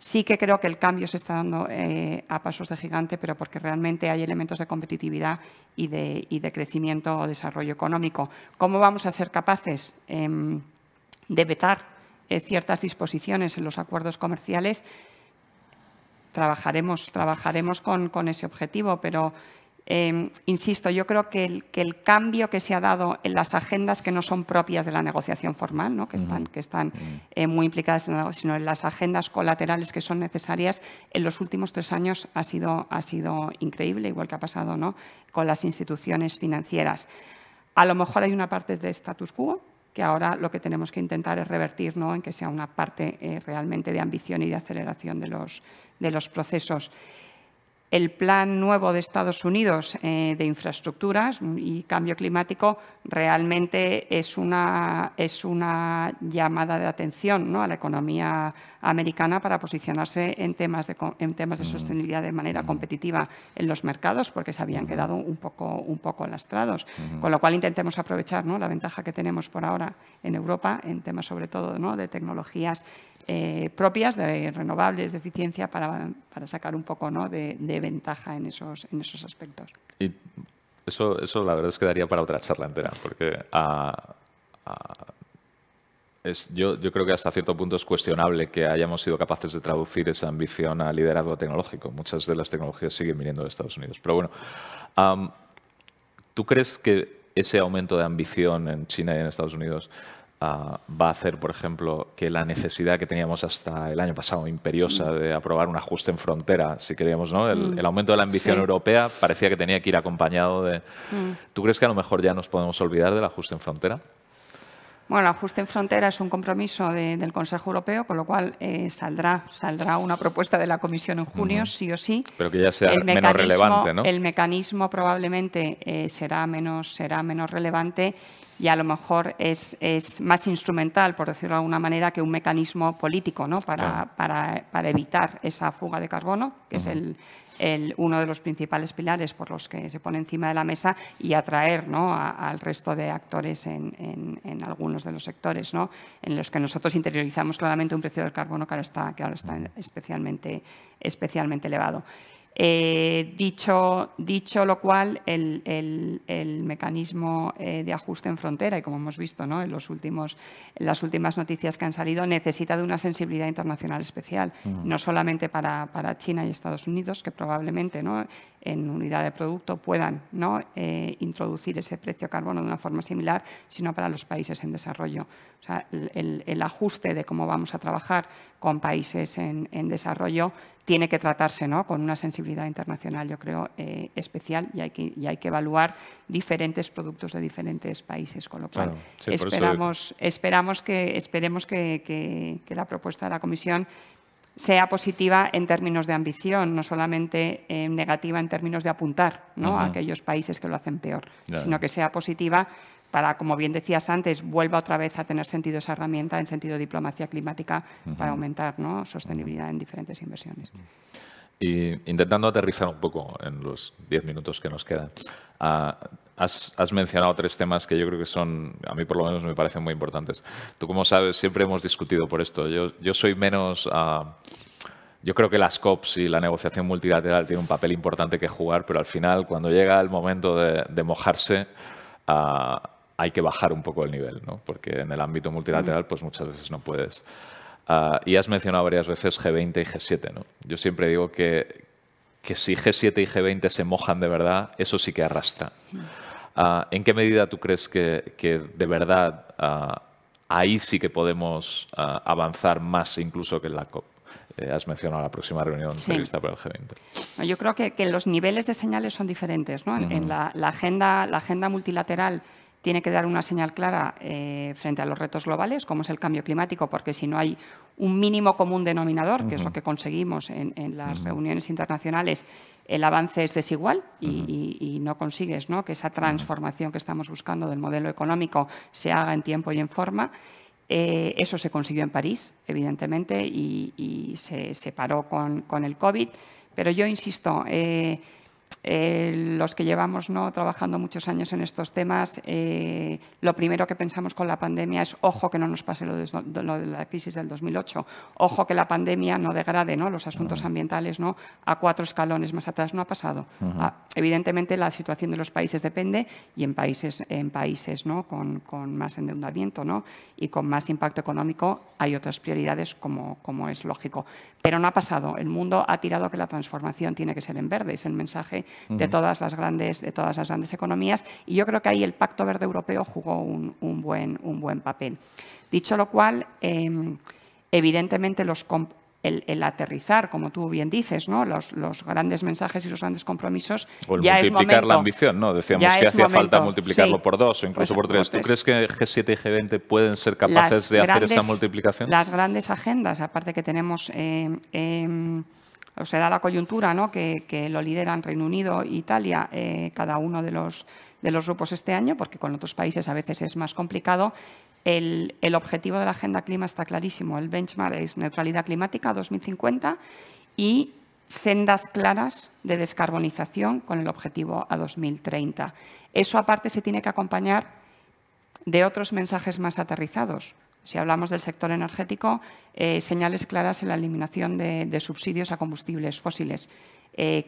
Sí que creo que el cambio se está dando eh, a pasos de gigante, pero porque realmente hay elementos de competitividad y de, crecimiento o desarrollo económico. ¿Cómo vamos a ser capaces em, de vetar eh, ciertas disposiciones en los acuerdos comerciales? Trabajaremos, trabajaremos con, con ese objetivo, pero Em, insisto, yo creo que el, cambio que se ha dado en las agendas que no son propias de la negociación formal, que están, eh, muy implicadas en sino en las agendas colaterales que son necesarias, en los últimos tres años ha sido, increíble, igual que ha pasado con las instituciones financieras. A lo mejor hay una parte de status quo, que ahora lo que tenemos que intentar es revertir ¿no? en que sea una parte eh, realmente de ambición y de aceleración de los procesos. El plan nuevo de Estados Unidos eh, de infraestructuras y cambio climático realmente es una, es una llamada de atención ¿no? a la economía americana para posicionarse en temas, de, en temas de sostenibilidad de manera competitiva en los mercados, porque se habían quedado un poco, un poco lastrados. Con lo cual intentemos aprovechar ¿no? la ventaja que tenemos por ahora en Europa en temas sobre todo ¿no? de tecnologías eh, propias de renovables, de eficiencia, para, sacar un poco ¿no? de, ventaja en esos, en esos aspectos. Y eso, eso la verdad es que daría para otra charla entera, porque ah, ah, yo, creo que hasta cierto punto es cuestionable que hayamos sido capaces de traducir esa ambición a liderazgo tecnológico. Muchas de las tecnologías siguen viniendo de Estados Unidos. Pero bueno, ¿tú crees que ese aumento de ambición en China y en Estados Unidos Ah, va a hacer, por ejemplo, que la necesidad que teníamos hasta el año pasado, imperiosa, mm. de aprobar un ajuste en frontera, si queríamos, ¿no? El, mm. aumento de la ambición europea parecía que tenía que ir acompañado de... Mm. ¿Tú crees que a lo mejor ya nos podemos olvidar del ajuste en frontera? Bueno, el ajuste en frontera es un compromiso del Consejo Europeo, con lo cual eh, saldrá, saldrá una propuesta de la Comisión en junio, sí o sí. Pero que ya sea menos relevante, ¿no? El mecanismo probablemente eh, será, menos, será menos relevante y a lo mejor es, es, más instrumental, por decirlo de alguna manera, que un mecanismo político ¿no? para, para, evitar esa fuga de carbono, que es el, uno de los principales pilares por los que se pone encima de la mesa y atraer ¿no? al resto de actores en, algunos de los sectores ¿no? en los que nosotros interiorizamos claramente un precio del carbono que ahora está, ahora está mm. especialmente, especialmente elevado. Eh, dicho, dicho, lo cual, el, mecanismo eh, de ajuste en frontera, y como hemos visto en, los últimos, las últimas noticias que han salido, necesita de una sensibilidad internacional especial, no solamente para, China y Estados Unidos, que probablemente ¿no? en unidad de producto puedan ¿no? Eh, introducir ese precio carbono de una forma similar, sino para los países en desarrollo. O sea, el, ajuste de cómo vamos a trabajar con países en, en desarrollo tiene que tratarse ¿no? con una sensibilidad internacional, yo creo, eh, especial y hay, que, evaluar diferentes productos de diferentes países, con lo cual esperamos, que, esperemos que, la propuesta de la Comisión sea positiva en términos de ambición, no solamente eh, negativa en términos de apuntar ¿no? a aquellos países que lo hacen peor, sino que sea positiva para, como bien decías antes, vuelva otra vez a tener sentido esa herramienta en sentido de diplomacia climática para aumentar ¿no? sostenibilidad en diferentes inversiones. Y intentando aterrizar un poco en los diez minutos que nos quedan, ah, has, mencionado tres temas que yo creo que son, a mí por lo menos me parecen muy importantes. Tú como sabes, siempre hemos discutido por esto. Yo, yo soy menos... Ah, yo creo que las COPs y la negociación multilateral tienen un papel importante que jugar, pero al final, cuando llega el momento de, de mojarse, ah, hay que bajar un poco el nivel, ¿no? porque en el ámbito multilateral pues muchas veces no puedes. Ah, y has mencionado varias veces G20 y G7. ¿no? Yo siempre digo que, que si G7 y G20 se mojan de verdad, eso sí que arrastra. Ah, ¿En qué medida tú crees que, que de verdad ah, ahí sí que podemos avanzar más incluso que en la COP? Eh, has mencionado la próxima reunión prevista para el G20. Yo creo que, que, los niveles de señales son diferentes. ¿no? En, la, agenda, la agenda multilateral tiene que dar una señal clara eh, frente a los retos globales, como es el cambio climático, porque si no hay un mínimo común denominador, que es lo que conseguimos en, las reuniones internacionales, el avance es desigual y, no consigues ¿no? que esa transformación que estamos buscando del modelo económico se haga en tiempo y en forma. Eh, eso se consiguió en París, evidentemente, y, se, paró con, el COVID. Pero yo insisto, eh, eh, los que llevamos trabajando muchos años en estos temas, eh, lo primero que pensamos con la pandemia es, ojo, que no nos pase lo de, la crisis del 2008, ojo, que la pandemia no degrade los asuntos ambientales a cuatro escalones más atrás, no ha pasado. evidentemente, la situación de los países depende y en países, en países ¿no? con, más endeudamiento y con más impacto económico hay otras prioridades, como, como es lógico. Pero no ha pasado. El mundo ha tirado que la transformación tiene que ser en verde. Es el mensaje de, todas las grandes, de todas las grandes economías. Y yo creo que ahí el Pacto Verde Europeo jugó un, buen, un buen papel. Dicho lo cual, em, evidentemente los el, aterrizar, como tú bien dices, ¿no? los, grandes mensajes y los grandes compromisos. O el ya multiplicar la ambición, ¿no? Decíamos que hacía falta multiplicarlo por dos o incluso pues por tres. ¿Tú crees que G7 y G20 pueden ser capaces de hacer esa multiplicación? Las grandes agendas, aparte que tenemos. Eh, em, o se da la coyuntura que, lo lideran Reino Unido e Italia, eh, cada uno de los, grupos este año, porque con otros países a veces es más complicado. El, el objetivo de la Agenda Clima está clarísimo. El benchmark es neutralidad climática 2050 y sendas claras de descarbonización con el objetivo a 2030. Eso aparte se tiene que acompañar de otros mensajes más aterrizados si hablamos del sector energético, eh, señales claras en la eliminación de, subsidios a combustibles fósiles. Eh,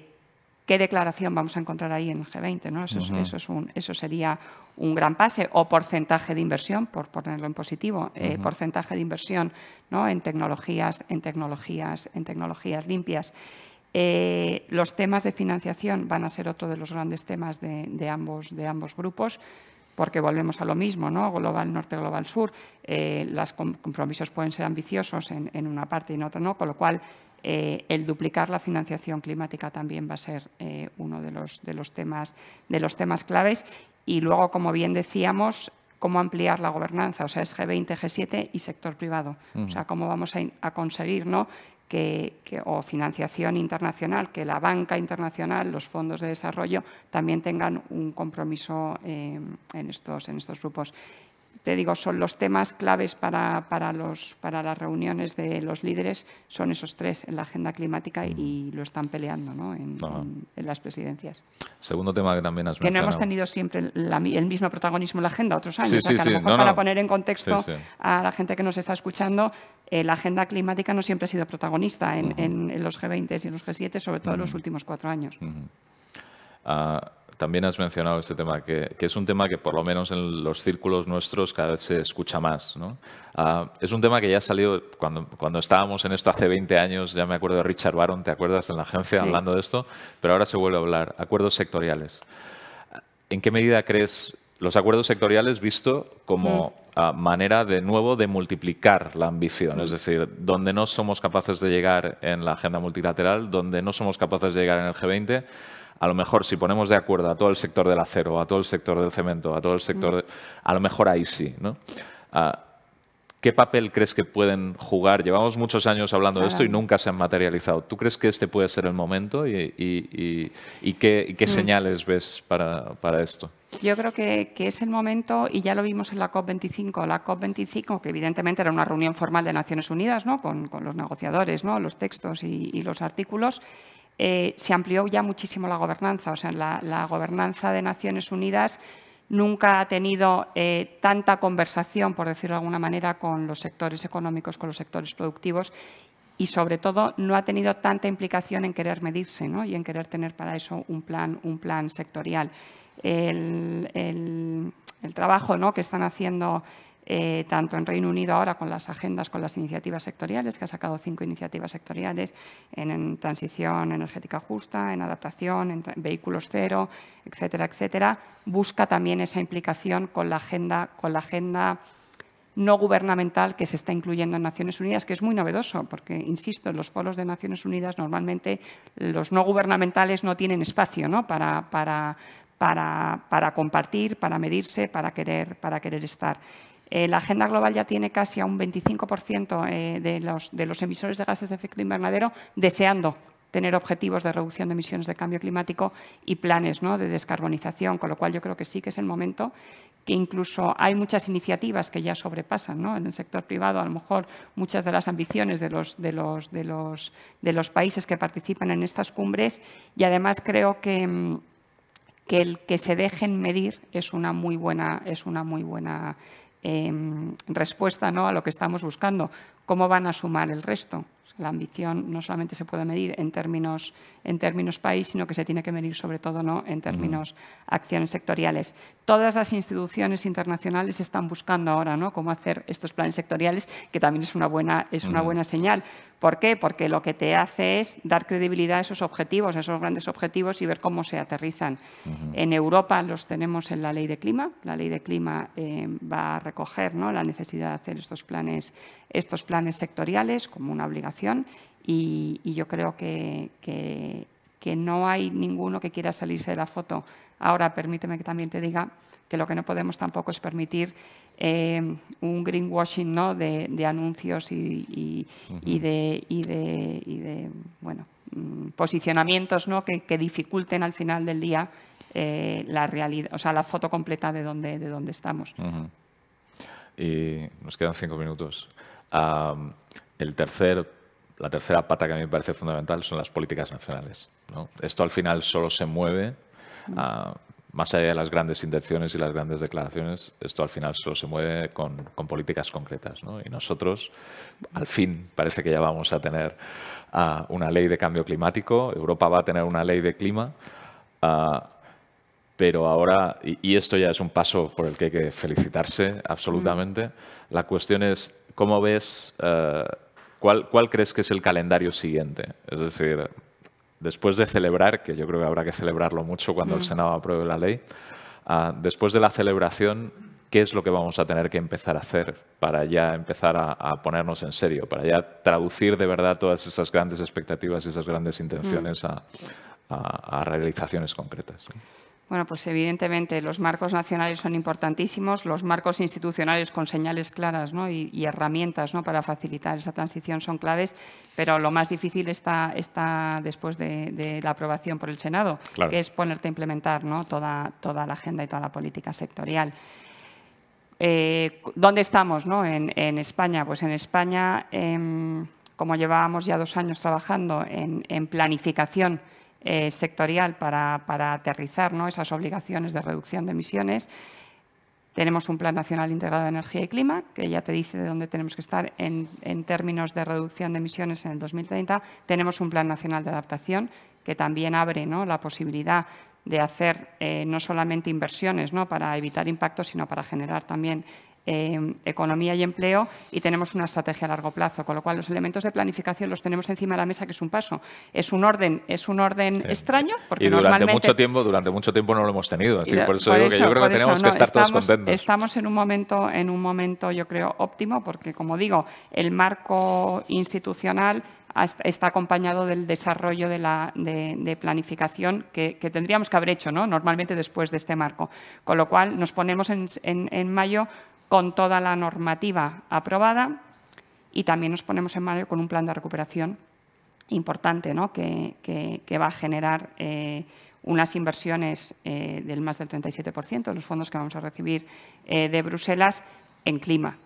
¿Qué declaración vamos a encontrar ahí en el G20? Eso, sería un gran pase. O porcentaje de inversión, por ponerlo en positivo, eh, porcentaje de inversión en, tecnologías, en, tecnologías, en tecnologías limpias. los temas de financiación van a ser otro de los grandes temas de ambos grupos porque volvemos a lo mismo, ¿no? global norte, global sur, eh, los compromisos pueden ser ambiciosos en, una parte y en otra no, con lo cual eh, el duplicar la financiación climática también va a ser eh, uno de los, temas, de los temas claves. Y luego, como bien decíamos, cómo ampliar la gobernanza, o sea, es G20, G7 y sector privado. O sea, cómo vamos a conseguir ¿no? que, o financiación internacional, que la banca internacional, los fondos de desarrollo, también tengan un compromiso eh, en, estos, en estos grupos te digo, son los temas claves para, los, para las reuniones de los líderes, son esos tres en la agenda climática y mm. lo están peleando ¿no? en, las presidencias. Segundo tema que también has mencionado. Que no hemos tenido siempre el mismo protagonismo en la agenda otros años. Sí, a para poner en contexto a la gente que nos está escuchando, eh, la agenda climática no siempre ha sido protagonista en, los G20 y en los G7, sobre todo en los últimos cuatro años también has mencionado este tema, que, es un tema que por lo menos en los círculos nuestros cada vez se escucha más. Ah, es un tema que ya ha salido, cuando, cuando estábamos en esto hace 20 años, ya me acuerdo de Richard Baron, ¿te acuerdas? En la agencia hablando de esto, pero ahora se vuelve a hablar. Acuerdos sectoriales. ¿En qué medida crees los acuerdos sectoriales visto como mm. ah, manera de nuevo de multiplicar la ambición, mm. es decir, donde no somos capaces de llegar en la agenda multilateral, donde no somos capaces de llegar en el G20, a lo mejor si ponemos de acuerdo a todo el sector del acero, a todo el sector del cemento, a todo el sector, a lo mejor ahí sí, ¿no? Ah, ¿Qué papel crees que pueden jugar? Llevamos muchos años hablando de esto y nunca se han materializado. ¿Tú crees que este puede ser el momento y, qué, mm. señales ves para, esto? Yo creo que, es el momento, y ya lo vimos en la COP25, la COP25, que evidentemente era una reunión formal de Naciones Unidas, ¿no? con, los negociadores, ¿no? los textos y los artículos, eh, se amplió ya muchísimo la gobernanza. O sea, la, gobernanza de Naciones Unidas nunca ha tenido eh, tanta conversación, por decirlo de alguna manera, con los sectores económicos, con los sectores productivos y, sobre todo, no ha tenido tanta implicación en querer medirse y en querer tener para eso un plan, un plan sectorial. El, el trabajo ¿no? que están haciendo eh, tanto en Reino Unido ahora con las agendas, con las iniciativas sectoriales, que ha sacado cinco iniciativas sectoriales en, transición energética justa, en adaptación, en vehículos cero, etcétera, etcétera, busca también esa implicación con la agenda, con la agenda no gubernamental que se está incluyendo en Naciones Unidas, que es muy novedoso, porque, insisto, en los foros de Naciones Unidas normalmente los no gubernamentales no tienen espacio Para, compartir, para medirse, para querer, para querer estar. Eh, la agenda global ya tiene casi a un 25% eh, de, los, de los emisores de gases de efecto invernadero deseando tener objetivos de reducción de emisiones de cambio climático y planes de descarbonización, con lo cual yo creo que sí que es el momento que incluso hay muchas iniciativas que ya sobrepasan en el sector privado, a lo mejor muchas de las ambiciones de los, países que participan en estas cumbres y además creo mm, que, el que se dejen medir es una muy buena, es una muy buena Em, respuesta ¿no? a lo que estamos buscando. ¿Cómo van a sumar el resto? La ambición no solamente se puede medir en términos, en términos país, sino que se tiene que medir sobre todo ¿no? en términos acciones sectoriales. Todas las instituciones internacionales están buscando ahora ¿no? cómo hacer estos planes sectoriales, que también es una buena, es una buena señal. ¿Por qué? Porque lo que te hace es dar credibilidad a esos objetivos, a esos grandes objetivos y ver cómo se aterrizan. En Europa los tenemos en la ley de clima. La ley de clima eh, va a recoger la necesidad de hacer estos planes, estos planes sectoriales como una obligación y, yo creo que no hay ninguno que quiera salirse de la foto. Ahora, permíteme que también te diga que lo que no podemos tampoco es permitir eh, un greenwashing ¿no? de, anuncios y, de, bueno, mm, posicionamientos ¿no? que, dificulten al final del día eh, la realidad, o sea, la foto completa de dónde de estamos. Y nos quedan cinco minutos. el tercer, la tercera pata que a mí me parece fundamental son las políticas nacionales. Esto al final solo se mueve más allá de las grandes intenciones y las grandes declaraciones, esto al final solo se mueve con, políticas concretas. Y nosotros, al fin, parece que ya vamos a tener ah, una ley de cambio climático, Europa va a tener una ley de clima, ah, pero ahora, y, esto ya es un paso por el que hay que felicitarse absolutamente, mm. la cuestión es, ¿cómo ves, eh, cuál, cuál crees que es el calendario siguiente? Es decir, después de celebrar, que yo creo que habrá que celebrarlo mucho cuando el mm. Senado apruebe la ley, ah, después de la celebración, ¿qué es lo que vamos a tener que empezar a hacer para ya empezar a, ponernos en serio, para ya traducir de verdad todas esas grandes expectativas y esas grandes intenciones mm. a, realizaciones concretas? Bueno, pues evidentemente los marcos nacionales son importantísimos, los marcos institucionales con señales claras y, herramientas para facilitar esa transición son claves, pero lo más difícil está, está después de, la aprobación por el Senado, que es ponerte a implementar toda, la agenda y toda la política sectorial. Eh, ¿Dónde estamos en, España? Pues en España, em, como llevábamos ya dos años trabajando en, en planificación, eh, sectorial para, aterrizar ¿no? esas obligaciones de reducción de emisiones. Tenemos un Plan Nacional Integrado de Energía y Clima, que ya te dice de dónde tenemos que estar en, términos de reducción de emisiones en el 2030. Tenemos un Plan Nacional de Adaptación, que también abre ¿no? la posibilidad de hacer eh, no solamente inversiones ¿no? para evitar impactos, sino para generar también Em, economía y empleo y tenemos una estrategia a largo plazo, con lo cual los elementos de planificación los tenemos encima de la mesa, que es un paso. Es un orden, es un orden extraño, porque durante normalmente... mucho tiempo, durante mucho tiempo no lo hemos tenido, así por eso digo que yo creo que tenemos que estar todos contentos. Estamos en un momento, en un momento, yo creo, óptimo, porque como digo, el marco institucional está acompañado del desarrollo de, la, de, planificación que, tendríamos que haber hecho ¿no? normalmente después de este marco. Con lo cual nos ponemos en, en, en mayo con toda la normativa aprobada y también nos ponemos en mayo con un plan de recuperación importante ¿no? que, que, va a generar eh, unas inversiones eh, del más del 37% de los fondos que vamos a recibir eh, de Bruselas en clima,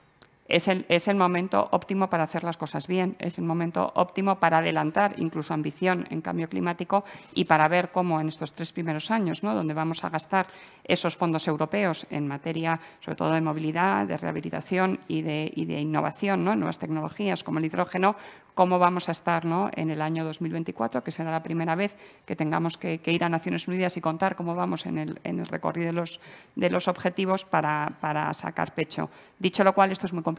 es el, es momento óptimo para hacer las cosas bien, es el momento óptimo para adelantar incluso ambición en cambio climático y para ver cómo en estos tres primeros años, ¿no? donde vamos a gastar esos fondos europeos en materia sobre todo de movilidad, de rehabilitación y de, de innovación, ¿no? nuevas tecnologías como el hidrógeno, cómo vamos a estar ¿no? en el año 2024, que será la primera vez que tengamos que, ir a Naciones Unidas y contar cómo vamos en el, en el recorrido de los, de los objetivos para, para sacar pecho. Dicho lo cual, esto es muy complicado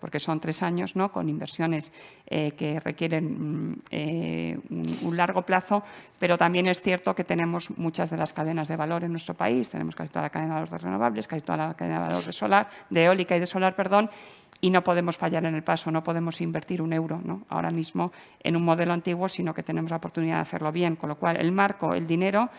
porque son tres años ¿no? con inversiones eh, que requieren mm, eh, un, largo plazo, pero también es cierto que tenemos muchas de las cadenas de valor en nuestro país, tenemos casi toda la cadena de valor de renovables, casi toda la cadena de valor de solar, de eólica y de solar, perdón, y no podemos fallar en el paso, no podemos invertir un euro ahora mismo en un modelo antiguo, sino que tenemos la oportunidad de hacerlo bien. Con lo cual, el marco, el dinero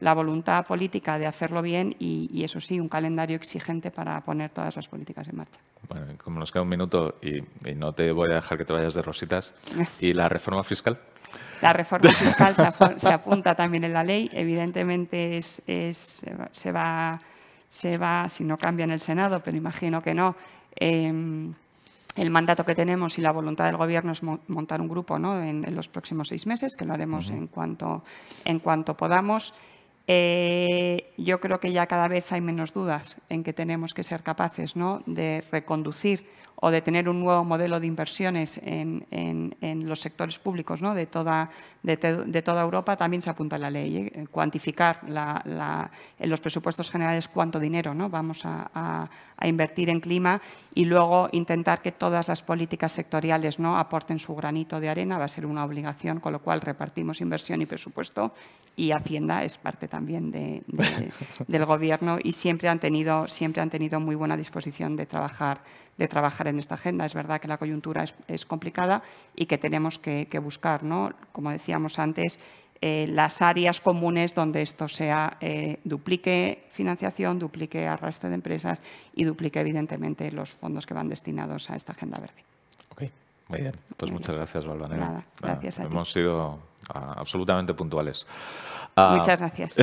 la voluntad política de hacerlo bien y, eso sí, un calendario exigente para poner todas las políticas en marcha. Bueno, como nos queda un minuto y, no te voy a dejar que te vayas de rositas, ¿y la reforma fiscal? La reforma fiscal se, apunta también en la ley, evidentemente es, es, se, va, se va, si no cambia en el Senado, pero imagino que no. Em, el mandato que tenemos y la voluntad del Gobierno es montar un grupo en, los próximos seis meses, que lo haremos en, cuanto, en cuanto podamos. Eh, yo creo que ya cada vez hay menos dudas en que tenemos que ser capaces de reconducir o de tener un nuevo modelo de inversiones en, los sectores públicos ¿no? de, toda, Europa, también se apunta a la ley. ¿eh? Cuantificar en los presupuestos generales cuánto dinero ¿no? vamos a, invertir en clima y luego intentar que todas las políticas sectoriales ¿no? aporten su granito de arena, va a ser una obligación, con lo cual repartimos inversión y presupuesto y Hacienda es parte también del Gobierno y siempre han, tenido, siempre han tenido muy buena disposición de trabajar de trabajar en esta agenda. Es verdad que la coyuntura es, complicada y que tenemos que, buscar, ¿no? como decíamos antes, eh, las áreas comunes donde esto sea eh, duplique financiación, duplique arrastre de empresas y duplique, evidentemente, los fondos que van destinados a esta agenda verde. muy bien. Pues muchas gracias, Valvanera. Nada, gracias Hemos sido ah, absolutamente puntuales. Ah. Muchas gracias.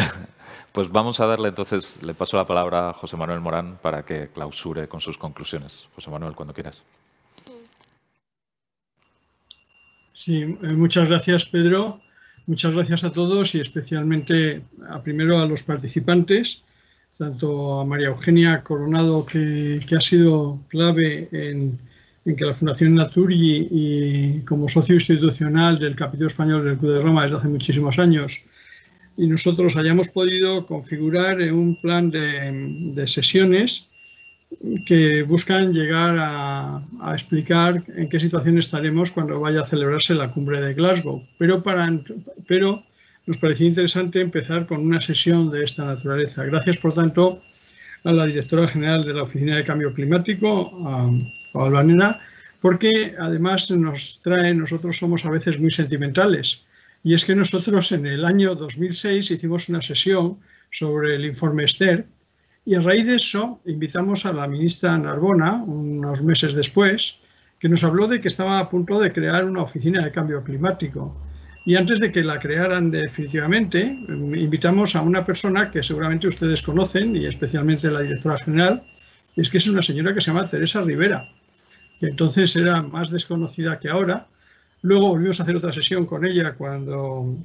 Pues vamos a darle entonces, le paso la palabra a José Manuel Morán para que clausure con sus conclusiones. José Manuel, cuando quieras. Sí, eh, muchas gracias Pedro, muchas gracias a todos y especialmente a, primero a los participantes, tanto a María Eugenia Coronado, que, ha sido clave en, que la Fundación Naturi y como socio institucional del capítulo español del Club de Roma desde hace muchísimos años y nosotros hayamos podido configurar un plan de, sesiones que buscan llegar a, explicar en qué situación estaremos cuando vaya a celebrarse la cumbre de Glasgow. Pero, para, pero nos parecía interesante empezar con una sesión de esta naturaleza. Gracias, por tanto, a la directora general de la Oficina de Cambio Climático, a porque además nos trae, nosotros somos a veces muy sentimentales y es que nosotros en el año 2006 hicimos una sesión sobre el informe Esther y a raíz de eso invitamos a la ministra Narbona, unos meses después, que nos habló de que estaba a punto de crear una oficina de cambio climático. Y antes de que la crearan definitivamente, mm, invitamos a una persona que seguramente ustedes conocen y especialmente la directora general, y es que es una señora que se llama Teresa Rivera, que entonces era más desconocida que ahora, Luego volvimos a hacer otra sesión con ella cuando,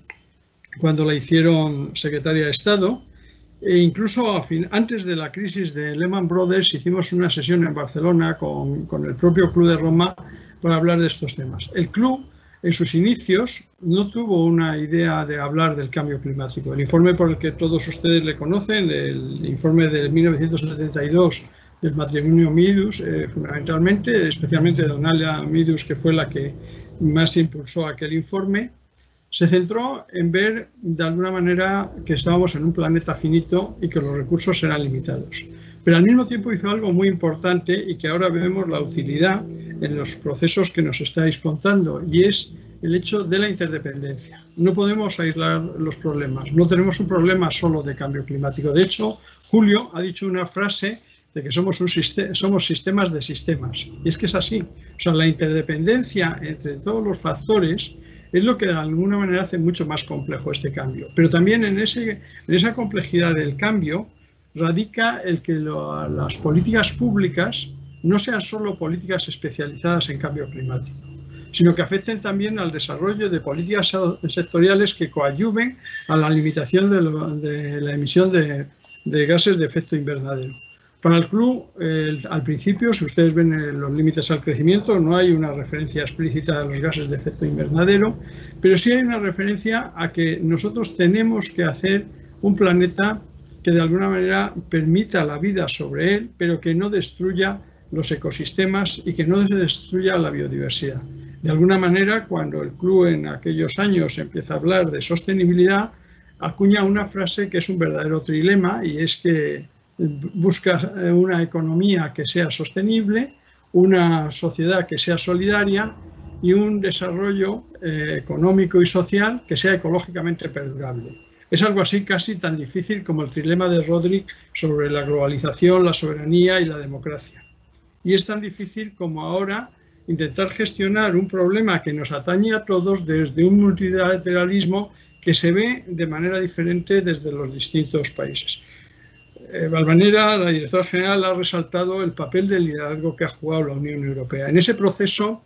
cuando la hicieron secretaria de Estado. E incluso antes de la crisis de Lehman Brothers hicimos una sesión en Barcelona con, con el propio Club de Roma para hablar de estos temas. El club en sus inicios no tuvo una idea de hablar del cambio climático. El informe por el que todos ustedes le conocen, el informe de 1972 del matrimonio Midus, eh, fundamentalmente, especialmente de Donalia Midus, que fue la que más impulsó aquel informe, se centró en ver de alguna manera que estábamos en un planeta finito y que los recursos eran limitados. Pero al mismo tiempo hizo algo muy importante y que ahora vemos la utilidad en los procesos que nos estáis contando y es el hecho de la interdependencia. No podemos aislar los problemas, no tenemos un problema solo de cambio climático. De hecho, Julio ha dicho una frase de que somos, un somos sistemas de sistemas. Y es que es así. O sea, la interdependencia entre todos los factores es lo que de alguna manera hace mucho más complejo este cambio. Pero también en, ese, esa complejidad del cambio radica el que las políticas públicas no sean solo políticas especializadas en cambio climático, sino que afecten también al desarrollo de políticas sectoriales que coadyuven a la limitación de, la emisión de gases de efecto invernadero. Para el club, al principio, si ustedes ven eh, los límites al crecimiento, no hay una referencia explícita a los gases de efecto invernadero, pero sí hay una referencia a que nosotros tenemos que hacer un planeta que de alguna manera permita la vida sobre él, pero que no destruya los ecosistemas y que no se destruya la biodiversidad. De alguna manera, cuando el club en aquellos años empieza a hablar de sostenibilidad, acuña una frase que es un verdadero trilema y es que busca eh, una economía que sea sostenible, una sociedad que sea solidaria y un desarrollo eh, económico y social que sea ecológicamente perdurable. Es algo así casi tan difícil como el trilema de Rodrik sobre la globalización, la soberanía y la democracia. Y es tan difícil como ahora intentar gestionar un problema que nos atañe a todos desde un multilateralismo que se ve de manera diferente desde los distintos países. Eh, la directora general, ha resaltado el papel del liderazgo que ha jugado la Unión Europea. En ese proceso,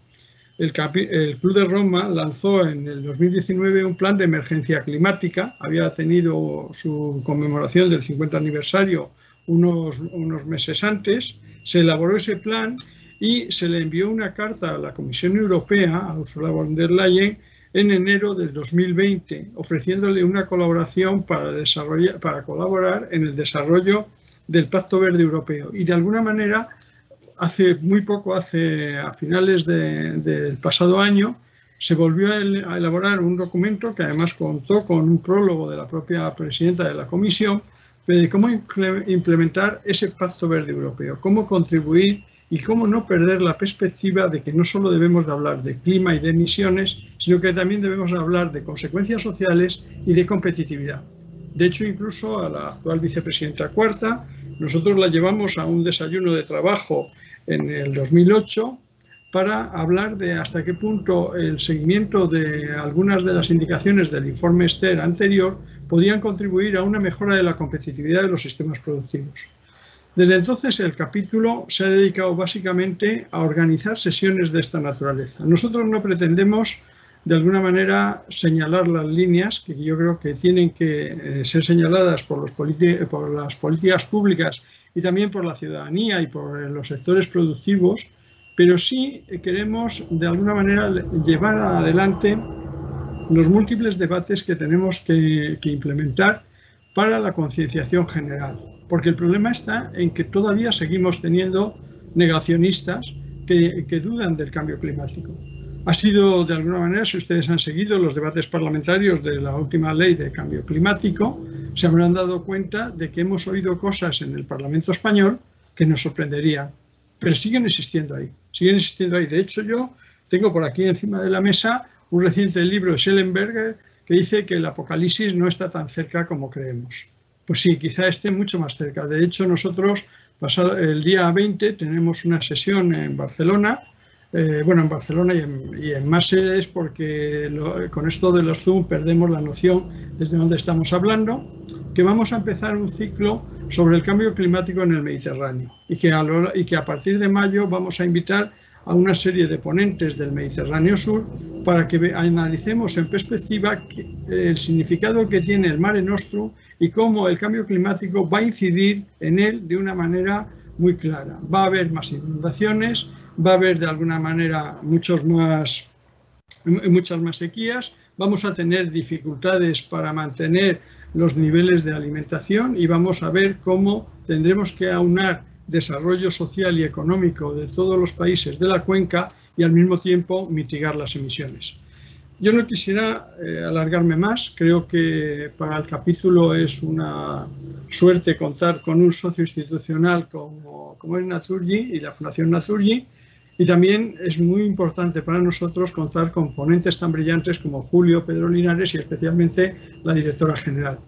el, el, Club de Roma lanzó en el 2019 un plan de emergencia climática. Había tenido su conmemoración del 50 aniversario unos, unos meses antes. Se elaboró ese plan y se le envió una carta a la Comisión Europea, a Ursula von der Leyen, en enero del 2020, ofreciéndole una colaboración para, desarrollar, para colaborar en el desarrollo del Pacto Verde Europeo. Y de alguna manera, hace muy poco, hace a finales del pasado año, se volvió a elaborar un documento que además contó con un prólogo de la propia presidenta de la Comisión de cómo implementar ese Pacto Verde Europeo, cómo contribuir y cómo no perder la perspectiva de que no solo debemos de hablar de clima y de emisiones, sino que también debemos hablar de consecuencias sociales y de competitividad. De hecho, incluso a la actual vicepresidenta cuarta, nosotros la llevamos a un desayuno de trabajo en el 2008 para hablar de hasta qué punto el seguimiento de algunas de las indicaciones del informe Esther anterior podían contribuir a una mejora de la competitividad de los sistemas productivos. Desde entonces el capítulo se ha dedicado básicamente a organizar sesiones de esta naturaleza. Nosotros no pretendemos de alguna manera señalar las líneas que yo creo que tienen que eh, ser señaladas por, las políticas públicas y también por la ciudadanía y por eh, los sectores productivos, pero sí queremos de alguna manera llevar adelante los múltiples debates que tenemos que implementar para la concienciación general porque el problema está en que todavía seguimos teniendo negacionistas que, dudan del cambio climático. Ha sido, de alguna manera, si ustedes han seguido los debates parlamentarios de la última ley de cambio climático, se habrán dado cuenta de que hemos oído cosas en el Parlamento español que nos sorprenderían. pero siguen existiendo ahí, siguen existiendo ahí. De hecho, yo tengo por aquí encima de la mesa un reciente libro de Schellenberger que dice que el apocalipsis no está tan cerca como creemos. Pues sí, quizá esté mucho más cerca. De hecho, nosotros pasado el día 20 tenemos una sesión en Barcelona, eh, bueno, en Barcelona y en, más sedes porque con esto de los Zoom perdemos la noción desde donde estamos hablando, que vamos a empezar un ciclo sobre el cambio climático en el Mediterráneo y que a partir de mayo vamos a invitar a una serie de ponentes del Mediterráneo Sur para que analicemos en perspectiva eh, el significado que tiene el en Nostrum y cómo el cambio climático va a incidir en él de una manera muy clara. Va a haber más inundaciones, va a haber de alguna manera muchos más, muchas más sequías, vamos a tener dificultades para mantener los niveles de alimentación y vamos a ver cómo tendremos que aunar desarrollo social y económico de todos los países de la cuenca y al mismo tiempo mitigar las emisiones. Yo no quisiera eh, alargarme más, creo que para el capítulo es una suerte contar con un socio institucional como, como es Naturgi y la Fundación Nazurgi. y también es muy importante para nosotros contar con ponentes tan brillantes como Julio, Pedro Linares y especialmente la directora general.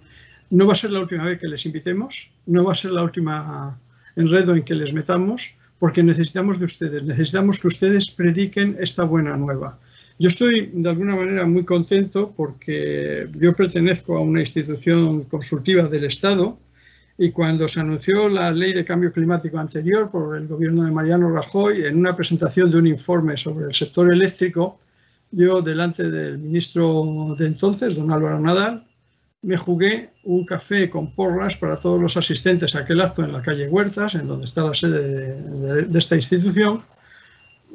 No va a ser la última vez que les invitemos, no va a ser la última enredo en que les metamos, porque necesitamos de ustedes, necesitamos que ustedes prediquen esta buena nueva. Yo estoy de alguna manera muy contento porque yo pertenezco a una institución consultiva del Estado y cuando se anunció la ley de cambio climático anterior por el gobierno de Mariano Rajoy en una presentación de un informe sobre el sector eléctrico, yo delante del ministro de entonces, don Álvaro Nadal, me jugué un café con porras para todos los asistentes a aquel acto en la calle Huertas, en donde está la sede de, esta institución,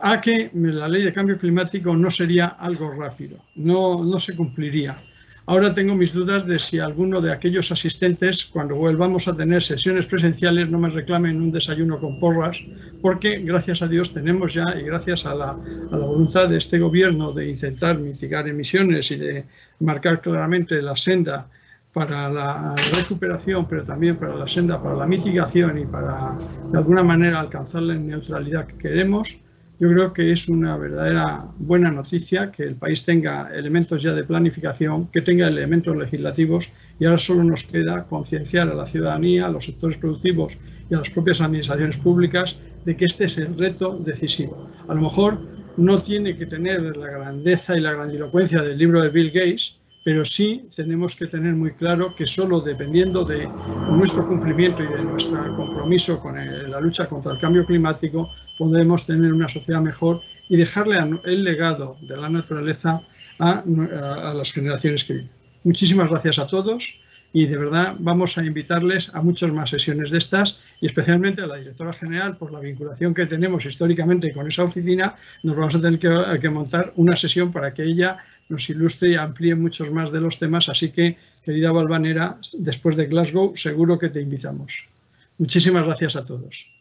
a que la ley de cambio climático no sería algo rápido, no, no se cumpliría. Ahora tengo mis dudas de si alguno de aquellos asistentes, cuando volvamos a tener sesiones presenciales, no me reclamen un desayuno con porras, porque gracias a Dios tenemos ya, y gracias a la, a la voluntad de este gobierno de intentar mitigar emisiones y de marcar claramente la senda para la recuperación, pero también para la senda, para la mitigación y para, de alguna manera, alcanzar la neutralidad que queremos, yo creo que es una verdadera buena noticia que el país tenga elementos ya de planificación, que tenga elementos legislativos y ahora solo nos queda concienciar a la ciudadanía, a los sectores productivos y a las propias administraciones públicas de que este es el reto decisivo. A lo mejor no tiene que tener la grandeza y la grandilocuencia del libro de Bill Gates, pero sí tenemos que tener muy claro que solo dependiendo de nuestro cumplimiento y de nuestro compromiso con la lucha contra el cambio climático podemos tener una sociedad mejor y dejarle el legado de la naturaleza a, a las generaciones que vienen. Muchísimas gracias a todos y de verdad vamos a invitarles a muchas más sesiones de estas y especialmente a la directora general por la vinculación que tenemos históricamente con esa oficina, nos vamos a tener que, montar una sesión para que ella nos ilustre y amplíe muchos más de los temas, así que querida Valvanera, después de Glasgow seguro que te invitamos. Muchísimas gracias a todos.